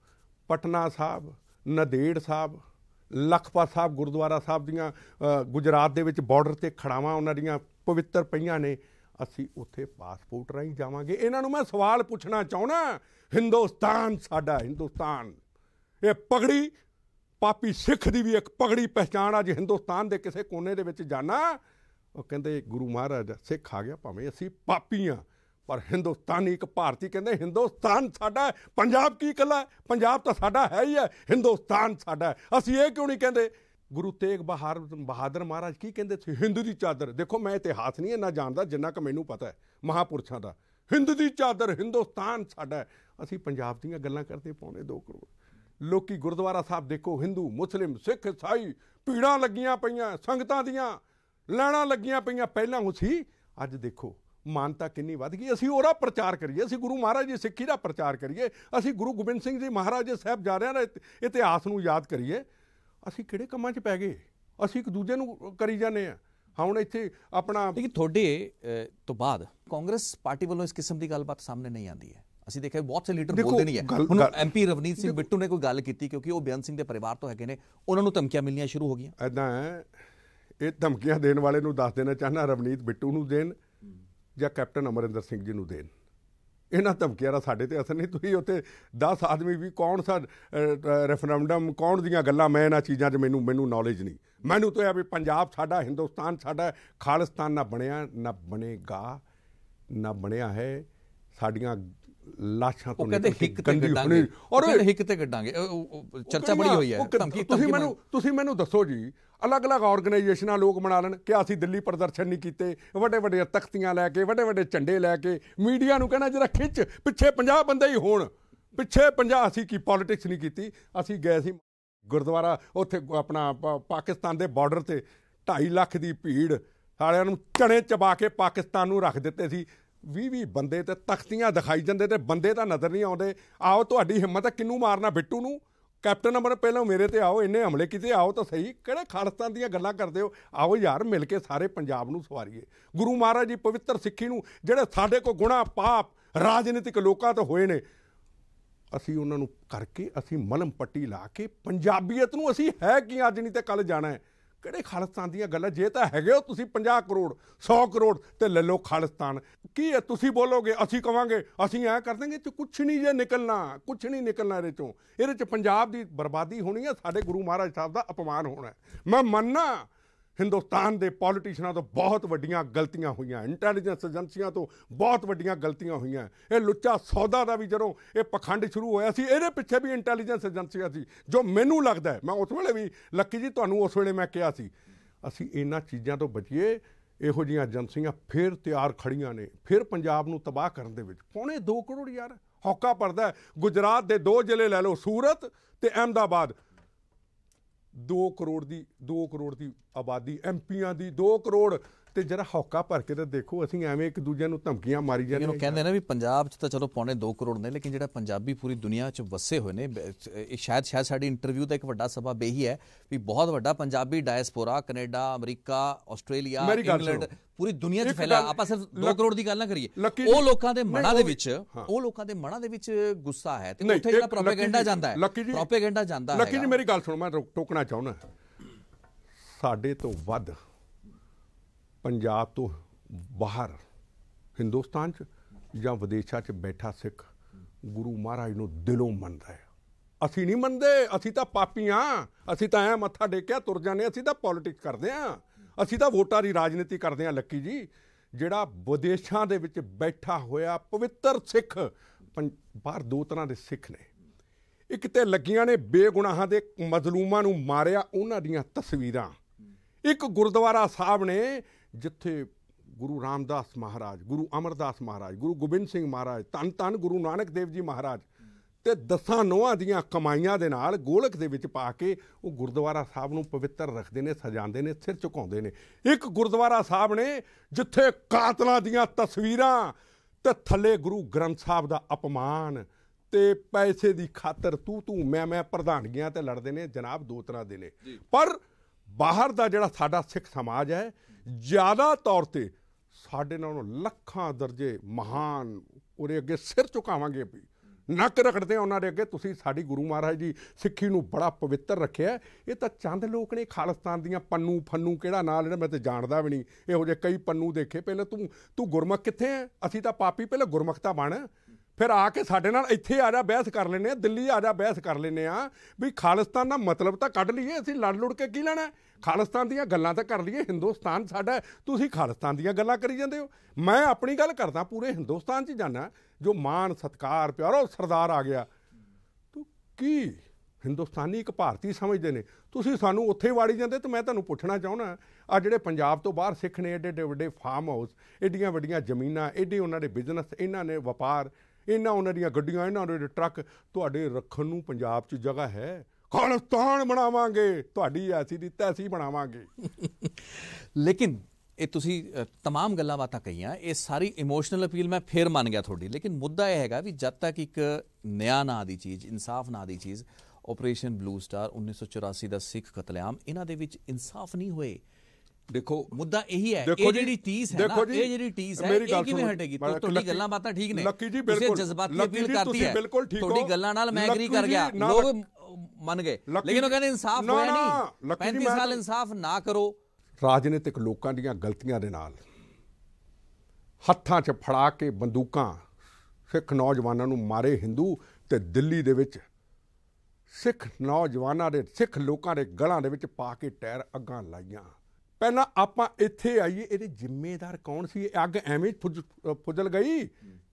ਪਟਨਾ ਸਾਹਿਬ ਨਦੇੜ ਸਾਹਿਬ ਲਖਪਾ ਸਾਹਿਬ ਗੁਰਦੁਆਰਾ ਸਾਹਿਬ ਦੀਆਂ ਗੁਜਰਾਤ ਦੇ ਵਿੱਚ ਬਾਰਡਰ ਤੇ ਖੜਾਵਾਂ ਉਹਨਾਂ ਦੀਆਂ ਪਵਿੱਤਰ ਪਈਆਂ ਨੇ ਅਸੀਂ ਉੱਥੇ ਪਾਸਪੋਰਟ ਰਾਹੀਂ ਜਾਵਾਂਗੇ ਇਹਨਾਂ ਨੂੰ ਮੈਂ ਸਵਾਲ ਪੁੱਛਣਾ ਚਾਹਣਾ ਹਿੰਦੁਸਤਾਨ ਸਾਡਾ ਹਿੰਦੁਸਤਾਨ ਇਹ ਪਗੜੀ ਪਾਪੀ ਸਿੱਖ ਦੀ ਵੀ ਇੱਕ ਪਗੜੀ ਪਹਿਚਾਣ ਅੱਜ ਹਿੰਦੁਸਤਾਨ ਦੇ ਕਿਸੇ ਕੋਨੇ ਦੇ ਵਿੱਚ ਜਾਣਾ ਉਹ ਕਹਿੰਦੇ ਗੁਰੂ ਮਹਾਰਾਜ ਸਿੱਖ ਆ ਗਿਆ ਭਾਵੇਂ ਅਸੀਂ ਪਾਪੀ ਆ ਪਰ ਹਿੰਦੁਸਤਾਨੀ ਇੱਕ ਭਾਰਤੀ ਕਹਿੰਦੇ ਹਿੰਦੁਸਤਾਨ ਸਾਡਾ ਪੰਜਾਬ ਕੀ ਕਲਾ ਪੰਜਾਬ ਤਾਂ ਸਾਡਾ ਹੈ ਹੀ ਹੈ ਹਿੰਦੁਸਤਾਨ ਸਾਡਾ ਅਸੀਂ ਇਹ ਕਿਉਂ ਨਹੀਂ ਕਹਿੰਦੇ ਗੁਰੂ ਤੇਗ ਬਹਾਦਰ ਬਹਾਦਰ ਮਹਾਰਾਜ ਕੀ ਕਹਿੰਦੇ ਸੀ ਹਿੰਦ ਦੀ ਚਾਦਰ ਦੇਖੋ ਮੈਂ ਇਤਿਹਾਸ ਨਹੀਂ ਇੰਨਾ ਜਾਣਦਾ ਜਿੰਨਾ ਕਿ ਮੈਨੂੰ ਪਤਾ ਹੈ ਮਹਾਪੁਰਸ਼ਾਂ ਦਾ ਹਿੰਦ ਦੀ ਚਾਦਰ ਹਿੰਦੁਸਤਾਨ ਸਾਡਾ ਅਸੀਂ ਪੰਜਾਬ ਦੀਆਂ ਗੱਲਾਂ ਕਰਦੇ ਪਾਉਨੇ 2 ਕਰੋੜ ਲੋਕੀ ਗੁਰਦੁਆਰਾ ਸਾਹਿਬ ਦੇਖੋ ਹਿੰਦੂ ਮੁਸਲਿਮ ਸਿੱਖ ਈਸਾਈ ਪੀੜਾਂ ਲੱਗੀਆਂ ਪਈਆਂ ਸੰਗਤਾਂ ਦੀਆਂ ਲੈਣਾ ਲੱਗੀਆਂ ਪਈਆਂ ਪਹਿਲਾਂ ਹੁਸੀ ਅੱਜ ਦੇਖੋ ਮਾਨਤਾ ਕਿੰਨੀ ਵੱਧ ਗਈ ਅਸੀਂ ਹੋਰਾ ਪ੍ਰਚਾਰ ਕਰੀਏ ਅਸੀਂ ਗੁਰੂ ਮਹਾਰਾਜ ਦੀ ਸਿੱਖੀ ਦਾ ਪ੍ਰਚਾਰ ਕਰੀਏ ਅਸੀਂ ਗੁਰੂ ਗੋਬਿੰਦ ਸਿੰਘ ਜੀ ਮਹਾਰਾਜ ਦੇ ਸਾਹਿਬ ਜਾ ਰਿਆਂ ਦਾ ਇਤਿਹਾਸ ਨੂੰ ਯਾਦ ਕਰੀਏ ਅਸੀਂ ਕਿਹੜੇ ਕੰਮਾਂ 'ਚ ਪੈ ਗਏ ਅਸੀਂ ਇੱਕ ਦੂਜੇ ਨੂੰ ਕਰੀ ਜਾਂਦੇ ਆ ਹੁਣ ਇੱਥੇ ਆਪਣਾ ਕਿ ਤੁਹਾਡੇ ਤੋਂ ਬਾਅਦ ਕਾਂਗਰਸ ਪਾਰਟੀ ਵੱਲੋਂ ਇਸ ਕਿਸਮ ਦੀ ਗੱਲਬਾਤ ਸਾਹਮਣੇ ਨਹੀਂ ਆਂਦੀ ਹੈ ਅਸੀਂ ਦੇਖਿਆ ਬਹੁਤ ਸੇ ਲੀਡਰ ਬੋਲਦੇ ਨਹੀਂ ਹੈ ਹੁਣ ਐਮਪੀ ਰਵਨੀਤ ਸਿੰਘ ਬਿੱਟੂ ਨੇ ਕੋਈ ਗੱਲ ਕੀਤੀ ਕਿਉਂਕਿ ਉਹ ਬਿਆਨ ਸਿੰਘ ਦੇ ਪਰਿਵਾਰ ਤੋਂ ਹੈਗੇ ਨੇ ਉਹਨਾਂ ਨੂੰ ਧਮਕੀਆਂ ਮਿਲਣੀਆਂ ਸ਼ੁਰੂ ਹੋ ਗਈਆਂ ਐਦਾਂ ਇਹ ਧਮਕੀਆਂ ਦੇਣ ਵਾਲੇ ਨੂੰ ਦੱਸ ਦੇਣਾ ਚਾਹਨਾ ਰਵਨੀਤ ਬਿੱਟੂ ਨੂੰ ਦੇਣ ਜਾਂ ਕੈਪਟਨ ਅਮਰਿੰਦਰ ਸਿੰਘ ਜੀ ਨੂੰ ਦੇਣ ਇਹਨਾਂ ਧਮਕੀਆਂ ਦਾ ਸਾਡੇ ਤੇ ਅਸਰ ਨਹੀਂ ਤੁਸੀਂ ਉੱਥੇ 10 ਆਦਮੀ ਵੀ ਕੌਣ ਸਾ ਰੈਫਰੈਂਡਮ ਕੌਣ ਦੀਆਂ ਗੱਲਾਂ ਮੈਂ ਇਹਨਾਂ ਚੀਜ਼ਾਂ 'ਚ ਮੈਨੂੰ ਮੈਨੂੰ ਨੌਲੇਜ ਨਹੀਂ ਮੈਨੂੰ ਤਾਂ ਇਹ ਵੀ ਪੰਜਾਬ ਸਾਡਾ ਹਿੰਦੁਸਤਾਨ ਸਾਡਾ ਖਾਲਿਸਤਾਨ ਨਾ ਬਣਿਆ ਨਾ ਬਣੇਗਾ ਨਾ ਬਣਿਆ ਹੈ ਸਾਡੀਆਂ ਲਾਸ਼ਾਂ ਤੋਂ ਕਹਿੰਦੇ ਹਿੱਕ ਤੇ ਗੱਡਾਂਗੇ ਔਰ ਹਿੱਕ ਤੇ ਕੱਢਾਂਗੇ ਚਰਚਾ ਬੜੀ ਹੋਈ ਹੈ ਧਮਕੀ ਤੁਸੀਂ ਮੈਨੂੰ ਤੁਸੀਂ ਮੈਨੂੰ ਦੱਸੋ ਜੀ ਅਲੱਗ-ਅਲੱਗ ਆਰਗੇਨਾਈਜੇਸ਼ਨਾਂ ਲੋਕ ਬਣਾ ਲੈਣ ਕਿ ਅਸੀਂ ਦਿੱਲੀ ਪ੍ਰਦਰਸ਼ਨ ਨਹੀਂ ਕੀਤੇ ਵੱਡੇ-ਵੱਡੇ ਤਖਤੀਆਂ ਲੈ ਕੇ ਵੱਡੇ-ਵੱਡੇ ਝੰਡੇ ਲੈ ਕੇ ਮੀਡੀਆ ਨੂੰ ਕਹਿਣਾ ਜਰਾ ਖਿੱਚ ਪਿੱਛੇ 50 ਬੰਦੇ ਹੀ ਹੋਣ ਪਿੱਛੇ 50 ਅਸੀਂ ਕੀ ਪੋਲਿਟਿਕਸ ਨਹੀਂ ਕੀਤੀ ਅਸੀਂ ਗਏ ਸੀ ਗੁਰਦੁਆਰਾ ਉੱਥੇ ਆਪਣਾ ਪਾਕਿਸਤਾਨ ਦੇ ਬਾਰਡਰ ਤੇ 2.5 ਲੱਖ ਦੀ ਭੀੜ ਸਾਰਿਆਂ ਨੂੰ ਚਣੇ ਚਬਾ ਕੇ ਪਾਕਿਸਤਾਨ ਨੂੰ ਰੱਖ ਦਿੱਤੇ ਸੀ 20-20 ਬੰਦੇ ਤੇ ਤਖਤੀਆਂ ਦਿਖਾਈ ਜਾਂਦੇ ਤੇ ਬੰਦੇ ਤਾਂ ਨਜ਼ਰ ਨਹੀਂ ਆਉਂਦੇ ਆਓ ਤੁਹਾਡੀ ਹਿੰਮਤ ਹੈ ਕਿੰਨੂੰ ਮਾਰਨਾ ਬਿੱਟੂ ਨੂੰ ਕੈਪਟਨ ਅਮਰ ਪਹਿਲਾਂ ਮੇਰੇ ਤੇ ਆਓ ਇੰਨੇ ਹਮਲੇ ਕੀਤੇ ਆਓ ਤਾਂ ਸਹੀ ਕਿਹੜੇ ਖਾਲਸਤਾਨ ਦੀਆਂ ਗੱਲਾਂ ਕਰਦੇ ਹੋ ਆਓ ਯਾਰ ਮਿਲ ਕੇ ਸਾਰੇ ਪੰਜਾਬ ਨੂੰ ਸਵਾਰੀਏ ਗੁਰੂ ਮਹਾਰਾਜ ਜੀ ਪਵਿੱਤਰ ਸਿੱਖੀ ਨੂੰ ਜਿਹੜੇ ਸਾਡੇ ਕੋ ਗੁਨਾਹ ਪਾਪ ਰਾਜਨੀਤਿਕ ਲੋਕਾਂ ਤੋਂ ਹੋਏ ਨੇ ਅਸੀਂ ਉਹਨਾਂ ਨੂੰ ਕਰਕੇ ਅਸੀਂ ਮਲਮ ਪੱਟੀ ਲਾ ਕੇ ਪੰਜਾਬੀਅਤ ਨੂੰ ਅਸੀਂ ਹੈ ਕਿ ਅੱਜ ਨਹੀਂ ਤੇ ਕੱਲ ਜਾਣਾ ਹੈ ਕਿਹੜੇ ਖਾਲਿਸਤਾਨ ਦੀਆਂ ਗੱਲਾਂ ਜੇ ਤਾਂ ਹੈਗੇ ਹੋ ਤੁਸੀਂ 50 ਕਰੋੜ 100 ਕਰੋੜ ਤੇ ਲੈ ਲਓ ਖਾਲਿਸਤਾਨ ਕੀ ਹੈ ਤੁਸੀਂ ਬੋਲੋਗੇ ਅਸੀਂ ਕਵਾਂਗੇ ਅਸੀਂ ਐ ਕਰ ਦਾਂਗੇ ਤੇ ਕੁਛ ਨਹੀਂ ਜੇ ਨਿਕਲਣਾ ਕੁਛ ਨਹੀਂ ਨਿਕਲਣਾ ਇਹਦੇ ਚੋਂ ਇਹਦੇ ਚ ਪੰਜਾਬ ਦੀ ਬਰਬਾਦੀ ਹੋਣੀ ਹੈ ਸਾਡੇ ਗੁਰੂ ਮਹਾਰਾਜ ਸਾਹਿਬ ਦਾ ਅਪਮਾਨ ਹੋਣਾ ਮੈਂ ਮੰਨਣਾ ਹਿੰਦੁਸਤਾਨ ਦੇ ਪੋਲੀਟੀਸ਼ੀਅਨਾਂ ਤੋਂ ਬਹੁਤ ਵੱਡੀਆਂ ਗਲਤੀਆਂ ਹੋਈਆਂ ਇੰਟੈਲੀਜੈਂਸ ਏਜੰਸੀਆਂ ਤੋਂ ਬਹੁਤ ਵੱਡੀਆਂ ਗਲਤੀਆਂ ਹੋਈਆਂ ਇਹ ਲੁੱਚਾ ਸੌਦਾ ਦਾ ਵੀ ਜਦੋਂ ਇਹ ਪਖੰਡ ਸ਼ੁਰੂ ਹੋਇਆ ਸੀ ਇਹਦੇ ਪਿੱਛੇ ਵੀ ਇੰਟੈਲੀਜੈਂਸ ਏਜੰਸੀਆਂ ਸੀ ਜੋ ਮੈਨੂੰ ਲੱਗਦਾ ਮੈਂ ਉਸ ਵੇਲੇ ਵੀ ਲੱਕੀ ਜੀ ਤੁਹਾਨੂੰ ਉਸ ਵੇਲੇ ਮੈਂ ਕਿਹਾ ਸੀ ਅਸੀਂ ਇਹਨਾਂ ਚੀਜ਼ਾਂ ਤੋਂ ਬਚੀਏ ਇਹੋ ਜੀਆਂ ਏਜੰਸੀਆਂ ਫੇਰ ਤਿਆਰ ਖੜੀਆਂ ਨੇ ਫੇਰ ਪੰਜਾਬ ਨੂੰ ਤਬਾਹ ਕਰਨ ਦੇ ਵਿੱਚ ਪੌਣੇ 2 ਕਰੋੜ ਯਾਰ ਹੌਕਾ ਪਰਦਾ ਗੁਜਰਾਤ ਦੇ ਦੋ ਜ਼ਿਲ੍ਹੇ ਲੈ ਲਓ ਸੂਰਤ ਤੇ ਅਹਮਦਾਬਾਦ 2 ਕਰੋੜ ਦੀ 2 ਕਰੋੜ ਦੀ ਆਬਾਦੀ ਐਮਪੀਆਂ ਦੀ 2 ਕਰੋੜ ਤੇ ਜਰਾ ਹੌਕਾ ਭਰ ਕੇ ਤਾਂ ਦੇਖੋ ਅਸੀਂ ਐਵੇਂ ਇੱਕ ਦੂਜੇ ਨੂੰ ਧਮਕੀਆਂ ਮਾਰੀ ਜਾਂਦੇ ਇਹਨੂੰ ਕਹਿੰਦੇ ਨੇ ਵੀ ਪੰਜਾਬ 'ਚ ਤਾਂ ਚਲੋ ਪੌਣੇ 2 ਕਰੋੜ ਨੇ ਲੇਕਿਨ ਜਿਹੜਾ ਪੰਜਾਬੀ ਪੂਰੀ ਦੁਨੀਆ 'ਚ ਵਸੇ ਹੋਏ ਨੇ ਇਹ ਸ਼ਾਇਦ ਸ਼ਾਇਦ ਸਾਡੀ ਇੰਟਰਵਿਊ ਦਾ ਇੱਕ ਵੱਡਾ ਸਬਬ ਇਹੀ ਹੈ ਵੀ ਬਹੁਤ ਵੱਡਾ Punjabi diaspora Canada America Australia England ਪੂਰੀ ਦੁਨੀਆ 'ਚ ਫੈਲਾ ਆਪਾਂ ਸਿਰਫ 2 ਕਰੋੜ ਦੀ ਗੱਲ ਨਾ ਕਰੀਏ ਉਹ ਲੋਕਾਂ ਦੇ ਮਨਾਂ ਦੇ ਵਿੱਚ ਉਹ ਲੋਕਾਂ ਦੇ ਮਨਾਂ ਦੇ ਵਿੱਚ ਗੁੱਸਾ ਹੈ ਤੇ ਉੱਥੇ ਜਿਹੜਾ ਪ੍ਰੋਪਾਗੈਂਡਾ ਜਾਂਦਾ ਹੈ ਪ੍ਰੋਪਾਗੈਂਡਾ ਜਾਂਦਾ ਹੈ ਲੱਕੀ ਜੀ ਮੇਰੀ ਗੱਲ ਸੁਣ ਮੈਂ ਟੋਕਣਾ ਚਾਹੁੰਦਾ ਸਾਡੇ ਤੋਂ ਵੱਧ ਪੰਜਾਬ ਤੋਂ ਬਾਹਰ ਹਿੰਦੁਸਤਾਨ 'ਚ ਜਾਂ ਵਿਦੇਸ਼ਾਂ 'ਚ ਬੈਠਾ ਸਿੱਖ ਗੁਰੂ ਮਹਾਰਾਜ ਨੂੰ ਦਿਲੋਂ ਮੰਨਦਾ ਹੈ ਅਸੀਂ ਨਹੀਂ ਮੰਨਦੇ ਅਸੀਂ ਤਾਂ ਪਾਪੀਆਂ ਅਸੀਂ ਤਾਂ ਐ ਮੱਥਾ ਡੇਕਿਆ ਤੁਰ ਜਾਂਦੇ ਅਸੀਂ ਤਾਂ ਪੋਲਿਟਿਕਸ ਕਰਦੇ ਆ ਅਸੀਂ ਤਾਂ ਵੋਟਾਂ ਦੀ ਰਾਜਨੀਤੀ ਕਰਦੇ ਆ ਲੱਕੀ ਜੀ ਜਿਹੜਾ ਵਿਦੇਸ਼ਾਂ ਦੇ ਵਿੱਚ ਬੈਠਾ ਹੋਇਆ ਪਵਿੱਤਰ ਸਿੱਖ ਬਾਹਰ ਦੋ ਤਰ੍ਹਾਂ ਦੇ ਸਿੱਖ ਨੇ ਇੱਕ ਤੇ ਲੱਗੀਆਂ ਨੇ ਬੇਗੁਨਾਹਾਂ ਦੇ ਮਜ਼ਲੂਮਾਂ ਨੂੰ ਮਾਰਿਆ ਉਹਨਾਂ ਦੀਆਂ ਤਸਵੀਰਾਂ ਇੱਕ ਗੁਰਦੁਆਰਾ ਸਾਹਿਬ ਨੇ ਜਿੱਥੇ ਗੁਰੂ ਰਾਮਦਾਸ ਮਹਾਰਾਜ ਗੁਰੂ ਅਮਰਦਾਸ ਮਹਾਰਾਜ ਗੁਰੂ ਗੋਬਿੰਦ ਸਿੰਘ ਮਹਾਰਾਜ ਤਨ ਤਨ ਗੁਰੂ ਨਾਨਕ ਦੇਵ ਜੀ ਮਹਾਰਾਜ ਤੇ ਦਸਾਂ ਨੋਹਾਂ ਦੀਆਂ ਕਮਾਈਆਂ ਦੇ ਨਾਲ ਗੋਲਕ ਦੇ ਵਿੱਚ ਪਾ ਕੇ ਉਹ ਗੁਰਦੁਆਰਾ ਸਾਹਿਬ ਨੂੰ ਪਵਿੱਤਰ ਰੱਖਦੇ ਨੇ ਸਜਾਉਂਦੇ ਨੇ ਸਿਰ ਝੁਕਾਉਂਦੇ ਨੇ ਇੱਕ ਗੁਰਦੁਆਰਾ ਸਾਹਿਬ ਨੇ ਜਿੱਥੇ ਕਾਤਲਾਂ ਦੀਆਂ ਤਸਵੀਰਾਂ ਤੇ ਥੱਲੇ ਗੁਰੂ ਗ੍ਰੰਥ ਸਾਹਿਬ ਦਾ ਅਪਮਾਨ ਤੇ ਪੈਸੇ ਦੀ ਖਾਤਰ ਤੂੰ ਤੂੰ ਮੈਂ ਮੈਂ ਪ੍ਰਧਾਨਗੀਆਂ ਤੇ ਲੜਦੇ ਨੇ ਜਨਾਬ ਦੋ ਤਰ੍ਹਾਂ ਦੇ ਨੇ ਪਰ ਬਾਹਰ ਦਾ ਜਿਹੜਾ ਸਾਡਾ ਸਿੱਖ ਸਮਾਜ ਹੈ ਜ਼ਿਆਦਾ ਤੌਰ ਤੇ ਸਾਡੇ ਨਾਲੋਂ ਲੱਖਾਂ ਦਰਜੇ ਮਹਾਨ ਉਹਦੇ ਅੱਗੇ ਸਿਰ ਝੁਕਾਵਾਂਗੇ ਵੀ ਨੱਕ ਰਖੜਦੇ ਉਹਨਾਂ ਦੇ ਅੱਗੇ ਤੁਸੀਂ ਸਾਡੀ ਗੁਰੂ ਮਹਾਰਾਜ ਜੀ ਸਿੱਖੀ ਨੂੰ ਬੜਾ ਪਵਿੱਤਰ ਰੱਖਿਆ ਇਹ ਤਾਂ ਚੰਦ ਲੋਕ ਨੇ ਖਾਲਸਤਾਨ ਦੀਆਂ ਪੰਨੂ ਫੰਨੂ ਕਿਹੜਾ ਨਾਂ ਲੈਣਾ ਮੈਂ ਤੇ ਜਾਣਦਾ ਵੀ ਨਹੀਂ ਇਹੋ ਜਿਹੇ ਕਈ ਪੰਨੂ ਦੇਖੇ ਪਹਿਲਾਂ ਤੂੰ ਤੂੰ ਗੁਰਮਖ ਕਿੱਥੇ ਹੈ ਅਸੀਂ ਤਾਂ ਪਾਪੀ ਪਹਿਲਾਂ ਗੁਰਮਖਤਾ ਬਣ ਫਿਰ ਆ ਕੇ ਸਾਡੇ ਨਾਲ ਇੱਥੇ ਆ ਜਾ ਬਹਿਸ ਕਰ ਲੈਨੇ ਆ ਦਿੱਲੀ ਆ ਜਾ ਬਹਿਸ ਕਰ ਲੈਨੇ ਆ ਵੀ ਖਾਲਿਸਤਾਨ ਦਾ ਮਤਲਬ ਤਾਂ ਕੱਢ ਲਈਏ ਅਸੀਂ ਲੜ ਲੁੜ ਕੇ ਕੀ ਲੈਣਾ ਖਾਲਿਸਤਾਨ ਦੀਆਂ ਗੱਲਾਂ ਤਾਂ ਕਰ ਲਈਏ ਹਿੰਦੁਸਤਾਨ ਸਾਡਾ ਤੁਸੀਂ ਖਾਲਿਸਤਾਨ ਦੀਆਂ ਗੱਲਾਂ ਕਰੀ ਜਾਂਦੇ ਹੋ ਮੈਂ ਆਪਣੀ ਗੱਲ ਕਰਦਾ ਪੂਰੇ ਹਿੰਦੁਸਤਾਨ 'ਚ ਜਾਣਾ ਜੋ ਮਾਨ ਸਤਕਾਰ ਪਿਆਰੋ ਸਰਦਾਰ ਆ ਗਿਆ ਤੂੰ ਕੀ ਹਿੰਦੁਸਤਾਨੀ ਇੱਕ ਭਾਰਤੀ ਸਮਝਦੇ ਨੇ ਤੁਸੀਂ ਸਾਨੂੰ ਉੱਥੇ ਵਾੜੀ ਜਾਂਦੇ ਤੇ ਮੈਂ ਤੁਹਾਨੂੰ ਪੁੱਛਣਾ ਚਾਹੁੰਦਾ ਆ ਜਿਹੜੇ ਪੰਜਾਬ ਤੋਂ ਬਾਹਰ ਸਿੱਖ ਨੇ ਏਡੇ ਵੱਡੇ ਫਾਰਮ ਹਾਊਸ ਏਡੀਆਂ ਵੱਡੀਆਂ ਜ਼ਮੀਨਾਂ ਏਡੇ ਉਹਨਾਂ ਦੇ ਬਿਜ਼ਨਸ ਇਹਨਾਂ ਨੇ ਵਪਾਰ ਇਹਨਾਂ ਉਹਨਾਂ ਦੀਆਂ ਗੱਡੀਆਂ ਇਹਨਾਂ ਦੇ ਟਰੱਕ ਤੁਹਾਡੇ ਰੱਖਣ ਨੂੰ ਪੰਜਾਬ 'ਚ ਜਗ੍ਹਾ ਹੈ ਖਾਲਸਤਾਨ ਬਣਾਵਾਂਗੇ ਤੁਹਾਡੀ ਐਸੀ ਦੀ ਤੈਸੀ ਬਣਾਵਾਂਗੇ ਲੇਕਿਨ ਇਹ ਤੁਸੀਂ तमाम ਗੱਲਾਂ ਬਾਤਾਂ ਕਹੀਆਂ ਇਹ ਸਾਰੀ ਇਮੋਸ਼ਨਲ ਅਪੀਲ ਮੈਂ ਫੇਰ ਮੰਨ ਗਿਆ ਤੁਹਾਡੀ ਲੇਕਿਨ ਮੁੱਦਾ ਇਹ ਹੈਗਾ ਵੀ ਜਦ ਤੱਕ ਇੱਕ ਨਿਆ ਨਾ ਦੀ ਚੀਜ਼ ਇਨਸਾਫ ਨਾ ਦੀ ਚੀਜ਼ ਆਪਰੇਸ਼ਨ ਬਲੂ ਸਟਾਰ 1984 ਦਾ ਸਿੱਖ ਕਤਲੇਆਮ ਇਹਨਾਂ ਦੇ ਵਿੱਚ ਇਨਸਾਫ ਨਹੀਂ ਹੋਏ ਦੇਖੋ ਮੁੱਦਾ ਇਹੀ ਹੈ ਇਹ ਜਿਹੜੀ ਟੀਸ ਹੈ ਨਾ ਇਹ ਜਿਹੜੀ ਟੀਸ ਹੈ ਇਹ ਕਿਵੇਂ ਹਟੇਗੀ ਤੁਹਾਡੀ ਗੱਲਾਂ ਬਾਤਾਂ ਠੀਕ ਨੇ ਲੱਕੀ ਜੀ ਬਿਲਕੁਲ ਜਜ਼ਬਾਤੀ ਅਪੀਲ ਕਰਦੀ ਹੈ ਤੁਹਾਡੀ ਗੱਲਾਂ ਨਾਲ ਮੈਂ ਐਗਰੀ ਕਰ ਗਿਆ ਲੋਕ ਮੰਨ ਗਏ ਲੇਕਿਨ ਉਹ ਕਹਿੰਦੇ ਇਨਸਾਫ ਹੋਇਆ ਨਹੀਂ 35 ਸਾਲ ਇਨਸਾਫ ਨਾ ਕਰੋ ਰਾਜਨੀਤਿਕ ਲੋਕਾਂ ਦੀਆਂ ਗਲਤੀਆਂ ਦੇ ਨਾਲ ਹੱਥਾਂ 'ਚ ਫੜਾ ਕੇ ਬੰਦੂਕਾਂ ਸਿੱਖ ਨੌਜਵਾਨਾਂ ਨੂੰ ਮਾਰੇ ਹਿੰਦੂ ਤੇ ਦਿੱਲੀ ਦੇ ਵਿੱਚ ਸਿੱਖ ਨੌਜਵਾਨਾਂ ਦੇ ਸਿੱਖ ਲੋਕਾਂ ਦੇ ਗਲਾਂ ਦੇ ਵਿੱਚ ਪਾ ਕੇ ਟਾਇਰ ਅੱਗਾਂ ਲਾਈਆਂ ਪਹਿਲਾਂ ਆਪਾਂ ਇੱਥੇ ਆਈਏ ਇਹਦੇ ਜ਼ਿੰਮੇਦਾਰ ਕੌਣ ਸੀ ਅੱਗ ਐਵੇਂ ਫੁੱਜਲ ਗਈ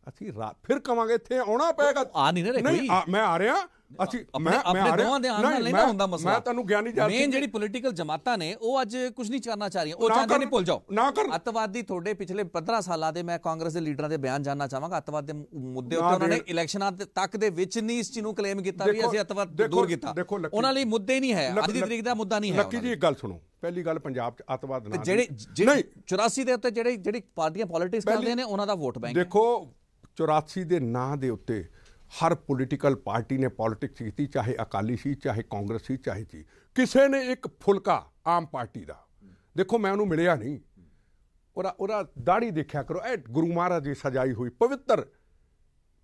ਅਸੀਂ ਫਿਰ ਕਵਾਂਗੇ ਇੱਥੇ ਆਉਣਾ ਪਏਗਾ ਆ ਨਹੀਂ ਨਾ ਕੋਈ ਮੈਂ ਆ ਰਿਹਾ ਅਸੀਂ ਮੈਂ ਮੈਂ ਆ ਰਿਹਾ ਦੇ ਆਉਣ ਨਾਲ ਹੁੰਦਾ ਮਸਲਾ ਮੈਂ ਤੁਹਾਨੂੰ ਗਿਆਨੀ ਜਾਤੀ ਮੇਨ ਜਿਹੜੀ ਪੋਲੀਟੀਕਲ ਜਮਾਤਾਂ ਨੇ ਉਹ ਅੱਜ ਕੁਝ ਨਹੀਂ ਕਰਨਾ ਚਾਹ ਰਹੀਆਂ ਉਹ ਚਾਹਦੇ ਨੇ ਭੁੱਲ ਜਾਓ ਨਾ ਕਰ ਅਤਵਾਦੀ ਤੁਹਾਡੇ ਪਿਛਲੇ 15 ਸਾਲਾਂ ਦੇ ਮੈਂ ਕਾਂਗਰਸ ਦੇ ਲੀਡਰਾਂ ਦੇ ਬਿਆਨ ਜਾਨਣਾ ਚਾਹਾਂਗਾ ਅਤਵਾਦ ਦੇ ਮੁੱਦੇ ਉੱਤੇ ਉਹਨਾਂ ਨੇ ਇਲੈਕਸ਼ਨਾਂ ਤੱਕ ਦੇ ਵਿੱਚ ਨਹੀਂ ਇਸ ਚੀਜ਼ ਨੂੰ ਕਲੇਮ ਕੀਤਾ ਵੀ ਅਸੀਂ ਅਤਵਾਦ ਦੂਰ ਕੀਤਾ ਉਹਨਾਂ ਲਈ ਮੁੱਦੇ ਨਹੀਂ ਹੈ ਅੱਜ ਦੀ ਤਰੀਕ ਦਾ ਮੁੱਦਾ ਨਹੀਂ ਹੈ ਲੱਕੀ ਜੀ ਇੱਕ ਗੱਲ ਸੁਣੋ ਪਹਿਲੀ ਗੱਲ ਪੰਜਾਬ 'ਚ ਅਤਵਾਦ ਨਾ ਜਿਹੜੇ ਨਹੀਂ 84 ਦੇ ਉੱਤੇ ਜਿਹੜੇ ਜਿਹੜੀ ਪਾਰਟੀਆਂ ਪੋਲਿਟਿਕਸ ਕਰਦੇ ਨੇ ਉਹਨਾਂ ਦਾ ਵੋਟ ਬੈਂਕ ਦੇਖੋ 84 ਦੇ ਨਾਂ ਦੇ ਉੱਤੇ ਹਰ ਪੋਲਿਟੀਕਲ ਪਾਰਟੀ ਨੇ ਪੋਲਿਟਿਕਸ ਕੀਤੀ ਚਾਹੇ ਅਕਾਲੀ ਸੀ ਚਾਹੇ ਕਾਂਗਰਸ ਸੀ ਚਾਹੇ ਜੀ ਕਿਸੇ ਨੇ ਇੱਕ ਫੁਲਕਾ ਆਮ ਪਾਰਟੀ ਦਾ ਦੇਖੋ ਮੈਂ ਉਹਨੂੰ ਮਿਲਿਆ ਨਹੀਂ ਉਹਦਾ ਉਹਦਾ ਦਾੜੀ ਦੇਖਿਆ ਕਰੋ ਇਹ ਗੁਰੂ ਮਹਾਰਾਜ ਦੀ ਸਜਾਈ ਹੋਈ ਪਵਿੱਤਰ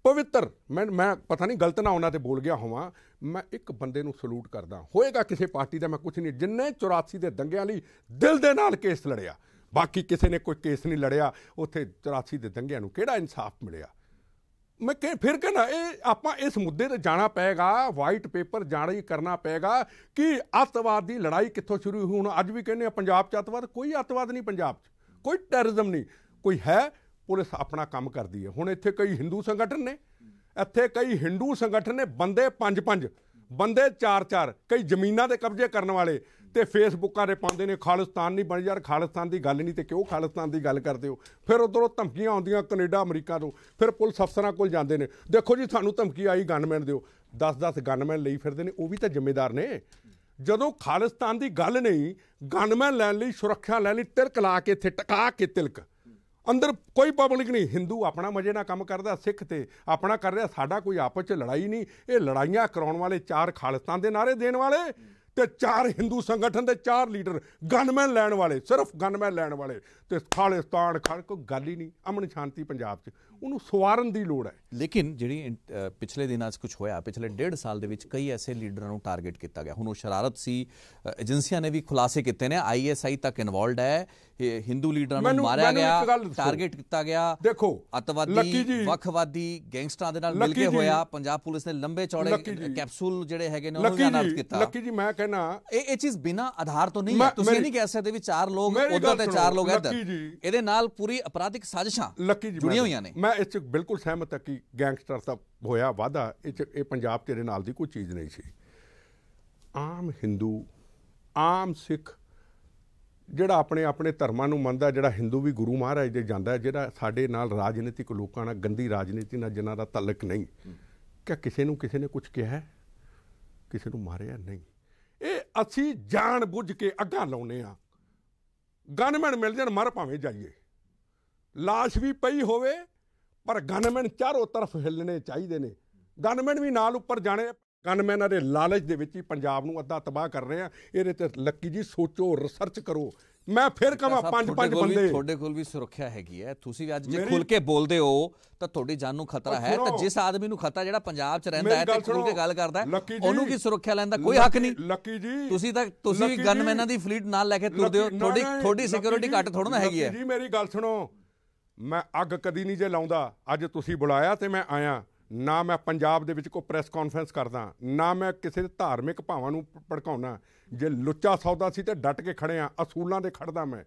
ਪਵਿੱਤਰ ਮੈਂ ਮੈਂ ਪਤਾ ਨਹੀਂ ਗਲਤ ਨਾ ਉਹਨਾਂ ਤੇ ਬੋਲ ਗਿਆ ਹੋਵਾਂ ਮੈਂ ਇੱਕ ਬੰਦੇ ਨੂੰ ਸਲੂਟ ਕਰਦਾ ਹੋਏਗਾ ਕਿਸੇ ਪਾਰਟੀ ਦਾ ਮੈਂ ਕੁਝ ਨਹੀਂ ਜਿੰਨੇ 84 ਦੇ ਦੰਗਿਆਂ ਲਈ ਦਿਲ ਦੇ ਨਾਲ ਕੇਸ ਲੜਿਆ ਬਾਕੀ ਕਿਸੇ ਨੇ ਕੋਈ ਕੇਸ ਨਹੀਂ ਲੜਿਆ ਉੱਥੇ 84 ਦੇ ਦੰਗਿਆਂ ਨੂੰ ਕਿਹੜਾ ਇਨਸਾਫ ਮਿਲਿਆ ਮੈਂ ਕਿ ਫਿਰ ਕਹਿੰਦਾ ਇਹ ਆਪਾਂ ਇਸ ਮੁੱਦੇ ਤੇ ਜਾਣਾ ਪਏਗਾ ਵਾਈਟ ਪੇਪਰ ਜਾਣਾ ਹੀ ਕਰਨਾ ਪਏਗਾ ਕਿ ਅੱਤਵਾਦ ਦੀ ਲੜਾਈ ਕਿੱਥੋਂ ਸ਼ੁਰੂ ਹੋਈ ਹੁਣ ਅੱਜ ਵੀ ਕਹਿੰਦੇ ਆ ਪੰਜਾਬ ਚ ਅੱਤਵਾਦ ਕੋਈ ਅੱਤਵਾਦ ਨਹੀਂ ਪੰਜਾਬ ਚ ਕੋਈ ਟੈਰਰਿਜ਼ਮ ਨਹੀਂ ਕੋਈ ਹੈ ਪੁਲਿਸ ਆਪਣਾ ਕੰਮ ਕਰਦੀ ਹੈ ਹੁਣ ਇੱਥੇ ਕਈ ਹਿੰਦੂ ਸੰਗਠਨ ਨੇ ਇੱਥੇ ਕਈ ਹਿੰਦੂ ਸੰਗਠਨ ਨੇ ਬੰਦੇ ਪੰਜ ਪੰਜ ਬੰਦੇ ਚਾਰ ਚਾਰ ਕਈ ਜ਼ਮੀਨਾਂ ਦੇ ਕਬਜ਼ੇ ਕਰਨ ਵਾਲੇ ਤੇ ਫੇਸਬੁੱਕਾਂ ਦੇ ਪਾਉਂਦੇ ਨੇ ਖਾਲਿਸਤਾਨ ਨਹੀਂ ਬਣ ਯਾਰ ਖਾਲਿਸਤਾਨ ਦੀ ਗੱਲ ਨਹੀਂ ਤੇ ਕਿਉਂ ਖਾਲਿਸਤਾਨ ਦੀ ਗੱਲ ਕਰਦੇ ਹੋ ਫਿਰ ਉਧਰੋਂ ਧਮਕੀਆਂ ਆਉਂਦੀਆਂ ਕੈਨੇਡਾ ਅਮਰੀਕਾ ਤੋਂ ਫਿਰ ਪੁਲਿਸ ਅਫਸਰਾਂ ਕੋਲ ਜਾਂਦੇ ਨੇ ਦੇਖੋ ਜੀ ਤੁਹਾਨੂੰ ਧਮਕੀ ਆਈ ਗਨਮੈਨ ਦਿਓ 10-10 ਗਨਮੈਨ ਲਈ ਫਿਰਦੇ ਨੇ ਉਹ ਵੀ ਤਾਂ ਜ਼ਿੰਮੇਦਾਰ ਨੇ ਜਦੋਂ ਖਾਲਿਸਤਾਨ ਦੀ ਗੱਲ ਨਹੀਂ ਗਨਮੈਨ ਲੈਣ ਲਈ ਸੁਰੱਖਿਆ ਲੈਣ ਲਈ ਤਿਰਕ ਲਾ ਕੇ ਇੱਥੇ ਟਕਾ ਕੇ ਤਿਲਕ ਅੰਦਰ ਕੋਈ ਪਬਲਿਕ ਨਹੀਂ ਹਿੰਦੂ ਆਪਣਾ ਮਜੇ ਨਾਲ ਕੰਮ ਕਰਦਾ ਸਿੱਖ ਤੇ ਆਪਣਾ ਕਰ ਰਿਹਾ ਸਾਡਾ ਕੋਈ ਆਪਸ ਚ ਲੜਾਈ ਨਹੀਂ ਇਹ ਲੜਾਈਆਂ ਕਰਾਉਣ ਵਾਲੇ ਚਾਰ ਖਾਲਸਤਾਨ ਦੇ ਨਾਰੇ ਦੇਣ ਵਾਲੇ ਤੇ ਚਾਰ ਹਿੰਦੂ ਸੰਗਠਨ ਦੇ ਚਾਰ ਲੀਡਰ ਗਨਮੈਨ ਲੈਣ ਵਾਲੇ ਸਿਰਫ ਗਨਮੈਨ ਲੈਣ ਵਾਲੇ ਤੇ ਖਾਲਸਤਾਨ ਖੜ ਕੋ ਗੱਲ ਹੀ ਨਹੀਂ ਅਮਨ ਸ਼ਾਂਤੀ ਪੰਜਾਬ 'ਚ ਉਹਨੂੰ ਸਵਾਰਨ ਦੀ ਲੋੜ ਹੈ ਲੇਕਿਨ ਜਿਹੜੀ ਪਿਛਲੇ ਦਿਨਾਂ 'ਚ ਕੁਝ ਹੋਇਆ ਪਿਛਲੇ ਡੇਢ ਸਾਲ ਦੇ ਵਿੱਚ ਕਈ ਐਸੇ ਲੀਡਰਾਂ ਨੂੰ ਟਾਰਗੇਟ ਕੀਤਾ ਗਿਆ ਹੁਣ ਉਹ ਸ਼ਰਾਰਤ ਸੀ ਏਜੰਸੀਆਂ ਨੇ ਵੀ ਖੁਲਾਸੇ ਕੀਤੇ ਨੇ ਆਈਐਸਆਈ ਤੱਕ ਇਨਵੋਲਡ ਹੈ ਹਿੰਦੂ ਲੀਡਰਾਂ ਨੂੰ ਮਾਰਿਆ ਗਿਆ ਟਾਰਗੇਟ ਕੀਤਾ ਗਿਆ ਦੇਖੋ ਅਤਵਾਦੀ ਵੱਖਵਾਦੀ ਗੈਂਗਸਟਰਾਂ ਦੇ ਨਾਲ ਮਿਲ ਕੇ ਹੋਇਆ ਪੰਜਾਬ ਪੁਲਿਸ ਨੇ ਲੰਬੇ ਚੌੜੇ ਕੈਪਸੂਲ ਜਿਹੜੇ ਹੈਗੇ ਨੇ ਉਹਨਾਂ ਦਾ ਅਨਾਉਂਸ ਕੀਤਾ ਲੱਕੀ ਜੀ ਮੈਂ ਕਹਿਣਾ ਇਹ ਇਹ ਚੀਜ਼ ਬਿਨਾ ਆਧਾਰ ਤੋਂ ਨਹੀਂ ਹੈ ਤੁਸੀਂ ਨਹੀਂ ਕਹਿ ਸਕਦੇ ਵੀ ਚਾਰ ਲੋਕ ਉਧਰ ਤੇ ਚਾਰ ਲੋਕ ਇੱਧਰ ਇਹਦੇ ਨਾਲ ਪੂਰੀ ਅਪਰਾਧਿਕ ਸਾਜ਼ਿਸ਼ਾਂ ਜੁੜੀਆਂ ਹੋਈਆਂ ਨੇ ਮੈਂ ਇਸ ਚ ਬਿਲਕੁਲ ਸਹਿਮਤ ਹਾਂ ਕਿ ਗੈਂਗਸਟਰ ਦਾ ਹੋਇਆ ਵਾਦਾ ਇਹ ਇਹ ਪੰਜਾਬ ਤੇਰੇ ਨਾਲ ਦੀ ਕੋਈ ਚੀਜ਼ ਨਹੀਂ ਸੀ ਆਮ ਹਿੰਦੂ ਆਮ ਸਿੱਖ ਜਿਹੜਾ ਆਪਣੇ ਆਪਣੇ ਧਰਮਾਂ ਨੂੰ ਮੰਨਦਾ ਜਿਹੜਾ ਹਿੰਦੂ ਵੀ ਗੁਰੂ ਮਹਾਰਾਜ ਦੇ ਜਾਂਦਾ ਜਿਹੜਾ ਸਾਡੇ ਨਾਲ ਰਾਜਨੀਤਿਕ ਲੋਕਾਂ ਨਾਲ ਗੰਦੀ ਰਾਜਨੀਤੀ ਨਾਲ ਜਿਨ੍ਹਾਂ ਦਾ ਤਲਕ ਨਹੀਂ ਕਿ ਕਿਸੇ ਨੂੰ ਕਿਸੇ ਨੇ ਕੁਝ ਕਿਹਾ ਕਿਸੇ ਨੂੰ ਮਾਰਿਆ ਨਹੀਂ ਇਹ ਅਸੀਂ ਜਾਣ ਬੁੱਝ ਕੇ ਅੱਗਾ ਲਾਉਨੇ ਆ ਗਨਮੈਨ ਮਿਲ ਜਾਣ ਮਰ ਭਾਵੇਂ ਜਾਈਏ লাশ ਵੀ ਪਈ ਹੋਵੇ ਪਰ ਗਨਮੈਨ ਚਾਰੋਂ ਤਰਫ ਹਿੱਲਣੇ ਚਾਹੀਦੇ ਨੇ ਗਨਮੈਨ ਵੀ ਨਾਲ ਉੱਪਰ ਜਾਣੇ ਗਨਮੈਨਾਂ ਦੇ ਲਾਲਚ ਦੇ ਵਿੱਚ ਹੀ ਪੰਜਾਬ ਨੂੰ ਅੱਧਾ ਤਬਾਹ ਕਰ ਰਹੇ ਆ ਇਹਦੇ ਤੇ ਲੱਕੀ ਜੀ ਸੋਚੋ ਰਿਸਰਚ ਕਰੋ ਮੈਂ ਫਿਰ ਕਹਾਂ ਪੰਜ ਪੰਜ ਬੰਦੇ ਤੁਹਾਡੇ ਕੋਲ ਵੀ ਸੁਰੱਖਿਆ ਹੈਗੀ ਹੈ ਤੁਸੀਂ ਅੱਜ ਜੇ ਖੁੱਲ ਕੇ ਬੋਲਦੇ ਹੋ ਤਾਂ ਤੁਹਾਡੀ ਜਾਨ ਨੂੰ ਖਤਰਾ ਹੈ ਤਾਂ ਜਿਸ ਆਦਮੀ ਨੂੰ ਖਤਰਾ ਜਿਹੜਾ ਪੰਜਾਬ 'ਚ ਰਹਿੰਦਾ ਹੈ ਤੇ ਖੁੱਲ ਕੇ ਗੱਲ ਕਰਦਾ ਹੈ ਉਹਨੂੰ ਕੀ ਸੁਰੱਖਿਆ ਲੈਣ ਦਾ ਕੋਈ ਹੱਕ ਨਹੀਂ ਲੱਕੀ ਜੀ ਤੁਸੀਂ ਤਾਂ ਤੁਸੀਂ ਵੀ ਗਨਮੈਨਾਂ ਦੀ ਫਲੀਟ ਨਾਲ ਲੈ ਕੇ ਤੁਰਦੇ ਹੋ ਤੁਹਾਡੀ ਤੁਹਾਡੀ ਸਿਕਿਉਰਿਟੀ ਘੱਟ ਥੋੜਾ ਨਾ ਹੈਗੀ ਹੈ ਜੀ ਮੇਰੀ ਗੱਲ ਸੁਣੋ ਮੈਂ ਅੱਗ ਕਦੀ ਨਹੀਂ ਜੇ ਲਾਉਂਦਾ ਅੱਜ ਤੁਸੀਂ ਬੁਲਾਇਆ ਤੇ ਮੈਂ ਆਇਆ ਨਾ ਮੈਂ ਪੰਜਾਬ ਦੇ ਵਿੱਚ ਕੋਈ ਪ੍ਰੈਸ ਕਾਨਫਰੰਸ ਕਰਦਾ ਨਾ ਮੈਂ ਕਿਸੇ ਦੇ ਧਾਰਮਿਕ ਭਾਵਾਂ ਨੂੰ ਭੜਕਾਉਣਾ ਜੇ ਲੁੱਚਾ ਸੌਦਾ ਸੀ ਤੇ ਡਟ ਕੇ ਖੜੇ ਆ ਅਸੂਲਾਂ ਦੇ ਖੜਦਾ ਮੈਂ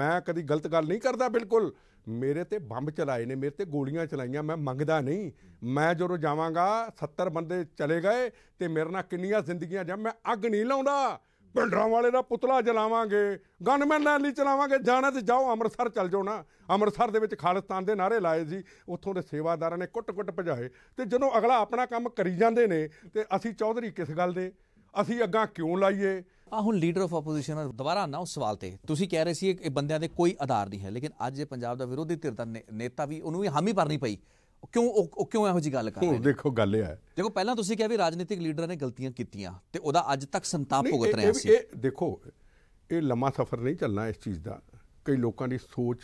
ਮੈਂ ਕਦੀ ਗਲਤ ਗੱਲ ਨਹੀਂ ਕਰਦਾ ਬਿਲਕੁਲ ਮੇਰੇ ਤੇ ਬੰਬ ਚਲਾਏ ਨੇ ਮੇਰੇ ਤੇ ਗੋਲੀਆਂ ਚਲਾਈਆਂ ਮੈਂ ਮੰਗਦਾ ਨਹੀਂ ਮੈਂ ਜਦੋਂ ਜਾਵਾਂਗਾ 70 ਬੰਦੇ ਚਲੇ ਗਏ ਤੇ ਮੇਰੇ ਨਾਲ ਕਿੰਨੀਆਂ ਜ਼ਿੰਦਗੀਆਂ ਜਾਂ ਮੈਂ ਅੱਗ ਨਹੀਂ ਲਾਉਂਦਾ ਪਿੰਡਰਾਂ ਵਾਲੇ ਦਾ ਪੁਤਲਾ ਜਲਾਵਾਂਗੇ ਗਨਮੈਨ ਨਾਲ ਹੀ ਚਲਾਵਾਂਗੇ ਜਾਣਾ ਤੇ ਜਾਓ ਅੰਮ੍ਰਿਤਸਰ ਚੱਲ ਜਾਓ ਨਾ ਅੰਮ੍ਰਿਤਸਰ ਦੇ ਵਿੱਚ ਖਾਲਿਸਤਾਨ ਦੇ ਨਾਰੇ ਲਾਏ ਸੀ ਉੱਥੋਂ ਦੇ ਸੇਵਾਦਾਰਾਂ ਨੇ ਕੁੱਟ-ਕੁੱਟ ਭਜਾਏ ਤੇ ਜਦੋਂ ਅਗਲਾ ਆਪਣਾ ਕੰਮ ਕਰੀ ਜਾਂਦੇ ਨੇ ਤੇ ਅਸੀਂ ਚੌਧਰੀ ਕਿਸ ਗੱਲ ਦੇ ਅਸੀਂ ਅੱਗਾ ਕਿਉਂ ਲਾਈਏ ਆ ਹੁਣ ਲੀਡਰ ਆਫ ਆਪੋਜੀਸ਼ਨ ਦੁਬਾਰਾ ਨਾ ਉਸ ਸਵਾਲ ਤੇ ਤੁਸੀਂ ਕਹਿ ਰਹੇ ਸੀ ਇਹ ਬੰਦਿਆਂ ਦੇ ਕੋਈ ਆਧਾਰ ਨਹੀਂ ਹੈ ਲੇਕਿਨ ਅੱਜ ਇਹ ਪੰਜਾਬ ਦਾ ਵਿਰੋਧੀ ਧਿਰ ਦਾ ਨੇਤਾ ਵੀ ਉਹਨੂੰ ਵੀ ਹਾਮੀ ਭਰਨੀ ਪਈ ਕਿਉਂ ਉਹ ਕਿਉਂ ਇਹੋ ਜੀ ਗੱਲ ਕਰ ਰਹੇ ਹੋ ਦੇਖੋ ਗੱਲ ਇਹ ਹੈ ਦੇਖੋ ਪਹਿਲਾਂ ਤੁਸੀਂ ਕਿਹਾ ਵੀ ਰਾਜਨੀਤਿਕ ਲੀਡਰਾਂ ਨੇ ਗਲਤੀਆਂ ਕੀਤੀਆਂ ਤੇ ਉਹਦਾ ਅੱਜ ਤੱਕ ਸੰਤਾਪ ਭੁਗਤ ਰਹੇ ਸੀ ਇਹ ਦੇਖੋ ਇਹ ਲੰਮਾ ਸਫ਼ਰ ਨਹੀਂ ਚੱਲਣਾ ਇਸ ਚੀਜ਼ ਦਾ ਕਈ ਲੋਕਾਂ ਦੀ ਸੋਚ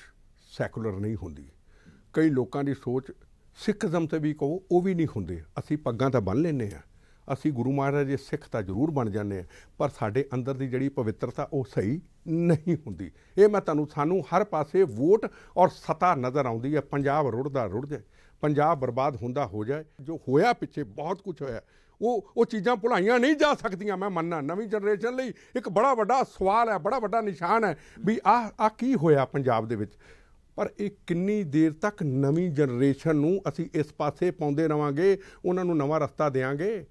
ਸੈਕੂਲਰ ਨਹੀਂ ਹੁੰਦੀ ਕਈ ਲੋਕਾਂ ਦੀ ਸੋਚ ਸਿੱਖਜ਼ਮ ਤੇ ਵੀ ਕਹੋ ਉਹ ਵੀ ਨਹੀਂ ਹੁੰਦੇ ਅਸੀਂ ਪੱਗਾਂ ਤਾਂ ਬੰਨ ਲੈਨੇ ਆ ਅਸੀਂ ਗੁਰੂ ਮਹਾਰਾਜ ਦੇ ਸਿੱਖ ਤਾਂ ਜ਼ਰੂਰ ਬਣ ਜਾਂਦੇ ਆ ਪਰ ਸਾਡੇ ਅੰਦਰ ਦੀ ਜਿਹੜੀ ਪਵਿੱਤਰਤਾ ਉਹ ਸਹੀ ਨਹੀਂ ਹੁੰਦੀ ਇਹ ਮੈਂ ਤੁਹਾਨੂੰ ਸਾਨੂੰ ਹਰ ਪਾਸੇ ਵੋਟ ਔਰ ਸਤਾ ਨਜ਼ਰ ਆਉਂਦੀ ਹੈ ਪੰਜਾਬ ਰੁੜਦਾ ਰੁੜਦਾ ਪੰਜਾਬ ਬਰਬਾਦ ਹੁੰਦਾ ਹੋ ਜਾਏ ਜੋ ਹੋਇਆ ਪਿੱਛੇ ਬਹੁਤ ਕੁਝ ਹੋਇਆ ਉਹ ਉਹ ਚੀਜ਼ਾਂ ਭੁਲਾਈਆਂ ਨਹੀਂ ਜਾ ਸਕਦੀਆਂ ਮੈਂ ਮੰਨਣਾ ਨਵੀਂ ਜਨਰੇਸ਼ਨ ਲਈ ਇੱਕ ਬੜਾ ਵੱਡਾ ਸਵਾਲ ਹੈ ਬੜਾ ਵੱਡਾ ਨਿਸ਼ਾਨ ਹੈ ਵੀ ਆ ਆ ਕੀ ਹੋਇਆ ਪੰਜਾਬ ਦੇ ਵਿੱਚ ਪਰ ਇਹ ਕਿੰਨੀ ਦੇਰ ਤੱਕ ਨਵੀਂ ਜਨਰੇਸ਼ਨ ਨੂੰ ਅਸੀਂ ਇਸ ਪਾਸੇ ਪਾਉਂਦੇ ਰਵਾਂਗੇ ਉਹਨਾਂ ਨੂੰ ਨਵਾਂ ਰਸਤਾ ਦੇਵਾਂਗੇ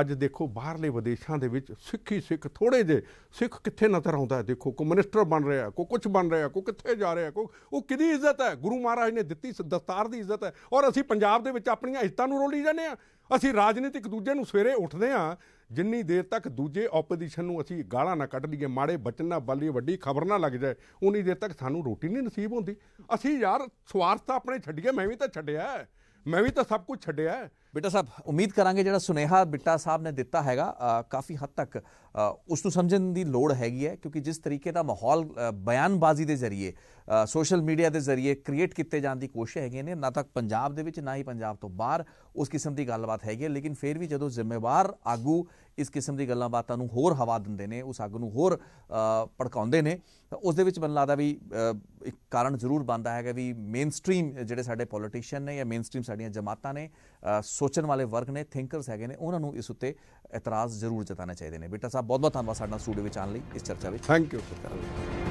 ਅੱਜ ਦੇਖੋ ਬਾਹਰਲੇ ਵਿਦੇਸ਼ਾਂ ਦੇ ਵਿੱਚ ਸਿੱਖੀ ਸਿੱਖ ਥੋੜੇ ਜੇ ਸਿੱਖ ਕਿੱਥੇ ਨਜ਼ਰ ਆਉਂਦਾ ਹੈ ਦੇਖੋ ਕੋ ਮਿਨਿਸਟਰ ਬਣ ਰਿਹਾ ਕੋ ਕੁਝ ਬਣ ਰਿਹਾ ਕੋ ਕਿੱਥੇ ਜਾ ਰਿਹਾ ਕੋ ਉਹ ਕਿਹਦੀ ਇੱਜ਼ਤ ਹੈ ਗੁਰੂ ਮਹਾਰਾਜ ਨੇ ਦਿੱਤੀ ਦਸਤਾਰ ਦੀ ਇੱਜ਼ਤ ਹੈ ਔਰ ਅਸੀਂ ਪੰਜਾਬ ਦੇ ਵਿੱਚ ਆਪਣੀਆਂ ਇੱਜ਼ਤਾਂ ਨੂੰ ਰੋਲੀ ਜਾਂਦੇ ਆ ਅਸੀਂ ਰਾਜਨੀਤਿਕ ਦੂਜੇ ਨੂੰ ਸਵੇਰੇ ਉੱਠਦੇ ਆ ਜਿੰਨੀ ਦੇਰ ਤੱਕ ਦੂਜੇ ਆਪੋਜੀਸ਼ਨ ਨੂੰ ਅਸੀਂ ਗਾਲਾਂ ਨਾ ਕੱਢ ਲਈਏ ਮਾੜੇ ਬਚਨ ਨਾ ਬਾਲੀ ਵੱਡੀ ਖਬਰ ਨਾ ਲੱਗ ਜਾਏ ਉਨੀ ਦੇਰ ਤੱਕ ਸਾਨੂੰ ਰੋਟੀ ਨਹੀਂ ਨਸੀਬ ਹੁੰਦੀ ਅਸੀਂ ਯਾਰ ਸਵਾਰਥ ਆਪਣੇ ਛੱਡੀਏ ਮੈਂ ਵੀ ਤਾਂ ਛੱਡਿਆ ਮੈਂ ਵੀ ਤਾਂ ਸਭ ਕੁਝ ਛੱਡਿਆ ਬਿੱਟਾ ਸਾਹਿਬ ਉਮੀਦ ਕਰਾਂਗੇ ਜਿਹੜਾ ਸੁਨੇਹਾ ਬਿੱਟਾ ਸਾਹਿਬ ਨੇ ਦਿੱਤਾ ਹੈਗਾ ਕਾਫੀ ਹੱਦ ਤੱਕ ਉਸ ਨੂੰ ਸਮਝਣ ਦੀ ਲੋੜ ਹੈਗੀ ਹੈ ਕਿਉਂਕਿ ਜਿਸ ਤਰੀਕੇ ਦਾ ਮਾਹੌਲ ਬਿਆਨਬਾਜ਼ੀ ਦੇ ਜ਼ਰੀਏ ਸੋਸ਼ਲ ਮੀਡੀਆ ਦੇ ਜ਼ਰੀਏ ਕ੍ਰੀਏਟ ਕੀਤੇ ਜਾਣ ਦੀ ਕੋਸ਼ਿਸ਼ ਹੈਗੇ ਨੇ ਨਾ ਤਾਂ ਪੰਜਾਬ ਦੇ ਵਿੱਚ ਨਾ ਹੀ ਪੰਜਾਬ ਤੋਂ ਬਾਹਰ ਉਸ ਕਿਸਮ ਦੀ ਗੱਲਬਾਤ ਹੈਗੀ ਲੇਕਿਨ ਫਿਰ ਵੀ ਜਦੋਂ ਜ਼ਿੰਮੇਵਾਰ ਆਗੂ ਇਸ ਕਿਸਮ ਦੀ ਗੱਲਾਂ ਬਾਤਾਂ ਨੂੰ ਹੋਰ ਹਵਾ ਦਿੰਦੇ ਨੇ ਉਸ ਅੱਗ ਨੂੰ ਹੋਰ ਭੜਕਾਉਂਦੇ ਨੇ ਤਾਂ ਉਸ ਦੇ ਵਿੱਚ ਮੈਨੂੰ ਲੱਗਦਾ ਵੀ ਇੱਕ ਕਾਰਨ ਜ਼ਰੂਰ ਬਣਦਾ ਹੈਗਾ ਵੀ ਮੇਨ ਸਟ੍ਰੀਮ ਜਿਹੜੇ ਸਾਡੇ ਪੋਲੀਟੀਸ਼ੀਅਨ ਨੇ ਜਾਂ ਮੇਨ ਸਟ੍ਰੀਮ ਸਾਡੀਆਂ ਜਮਾਤਾਂ ਨੇ ਸੋਚਣ ਵਾਲੇ ਵਰਗ ਨੇ ਥਿੰਕਰਸ ਹੈਗੇ ਨੇ ਉਹਨਾਂ ਨੂੰ ਇਸ ਉੱਤੇ ਇਤਰਾਜ਼ ਜ਼ਰੂਰ ਜਤਾਣਾ ਚਾਹੀਦੇ ਨੇ ਬੇਟਾ ਸਾਹਿਬ ਬਹੁਤ ਬਹੁਤ ਧੰਨਵਾਦ ਸਾਡਾ ਸਟੂਡੀਓ ਵਿੱਚ ਆਉਣ ਲਈ ਇਸ ਚਰਚਾ ਵਿੱਚ ਥੈਂਕ ਯੂ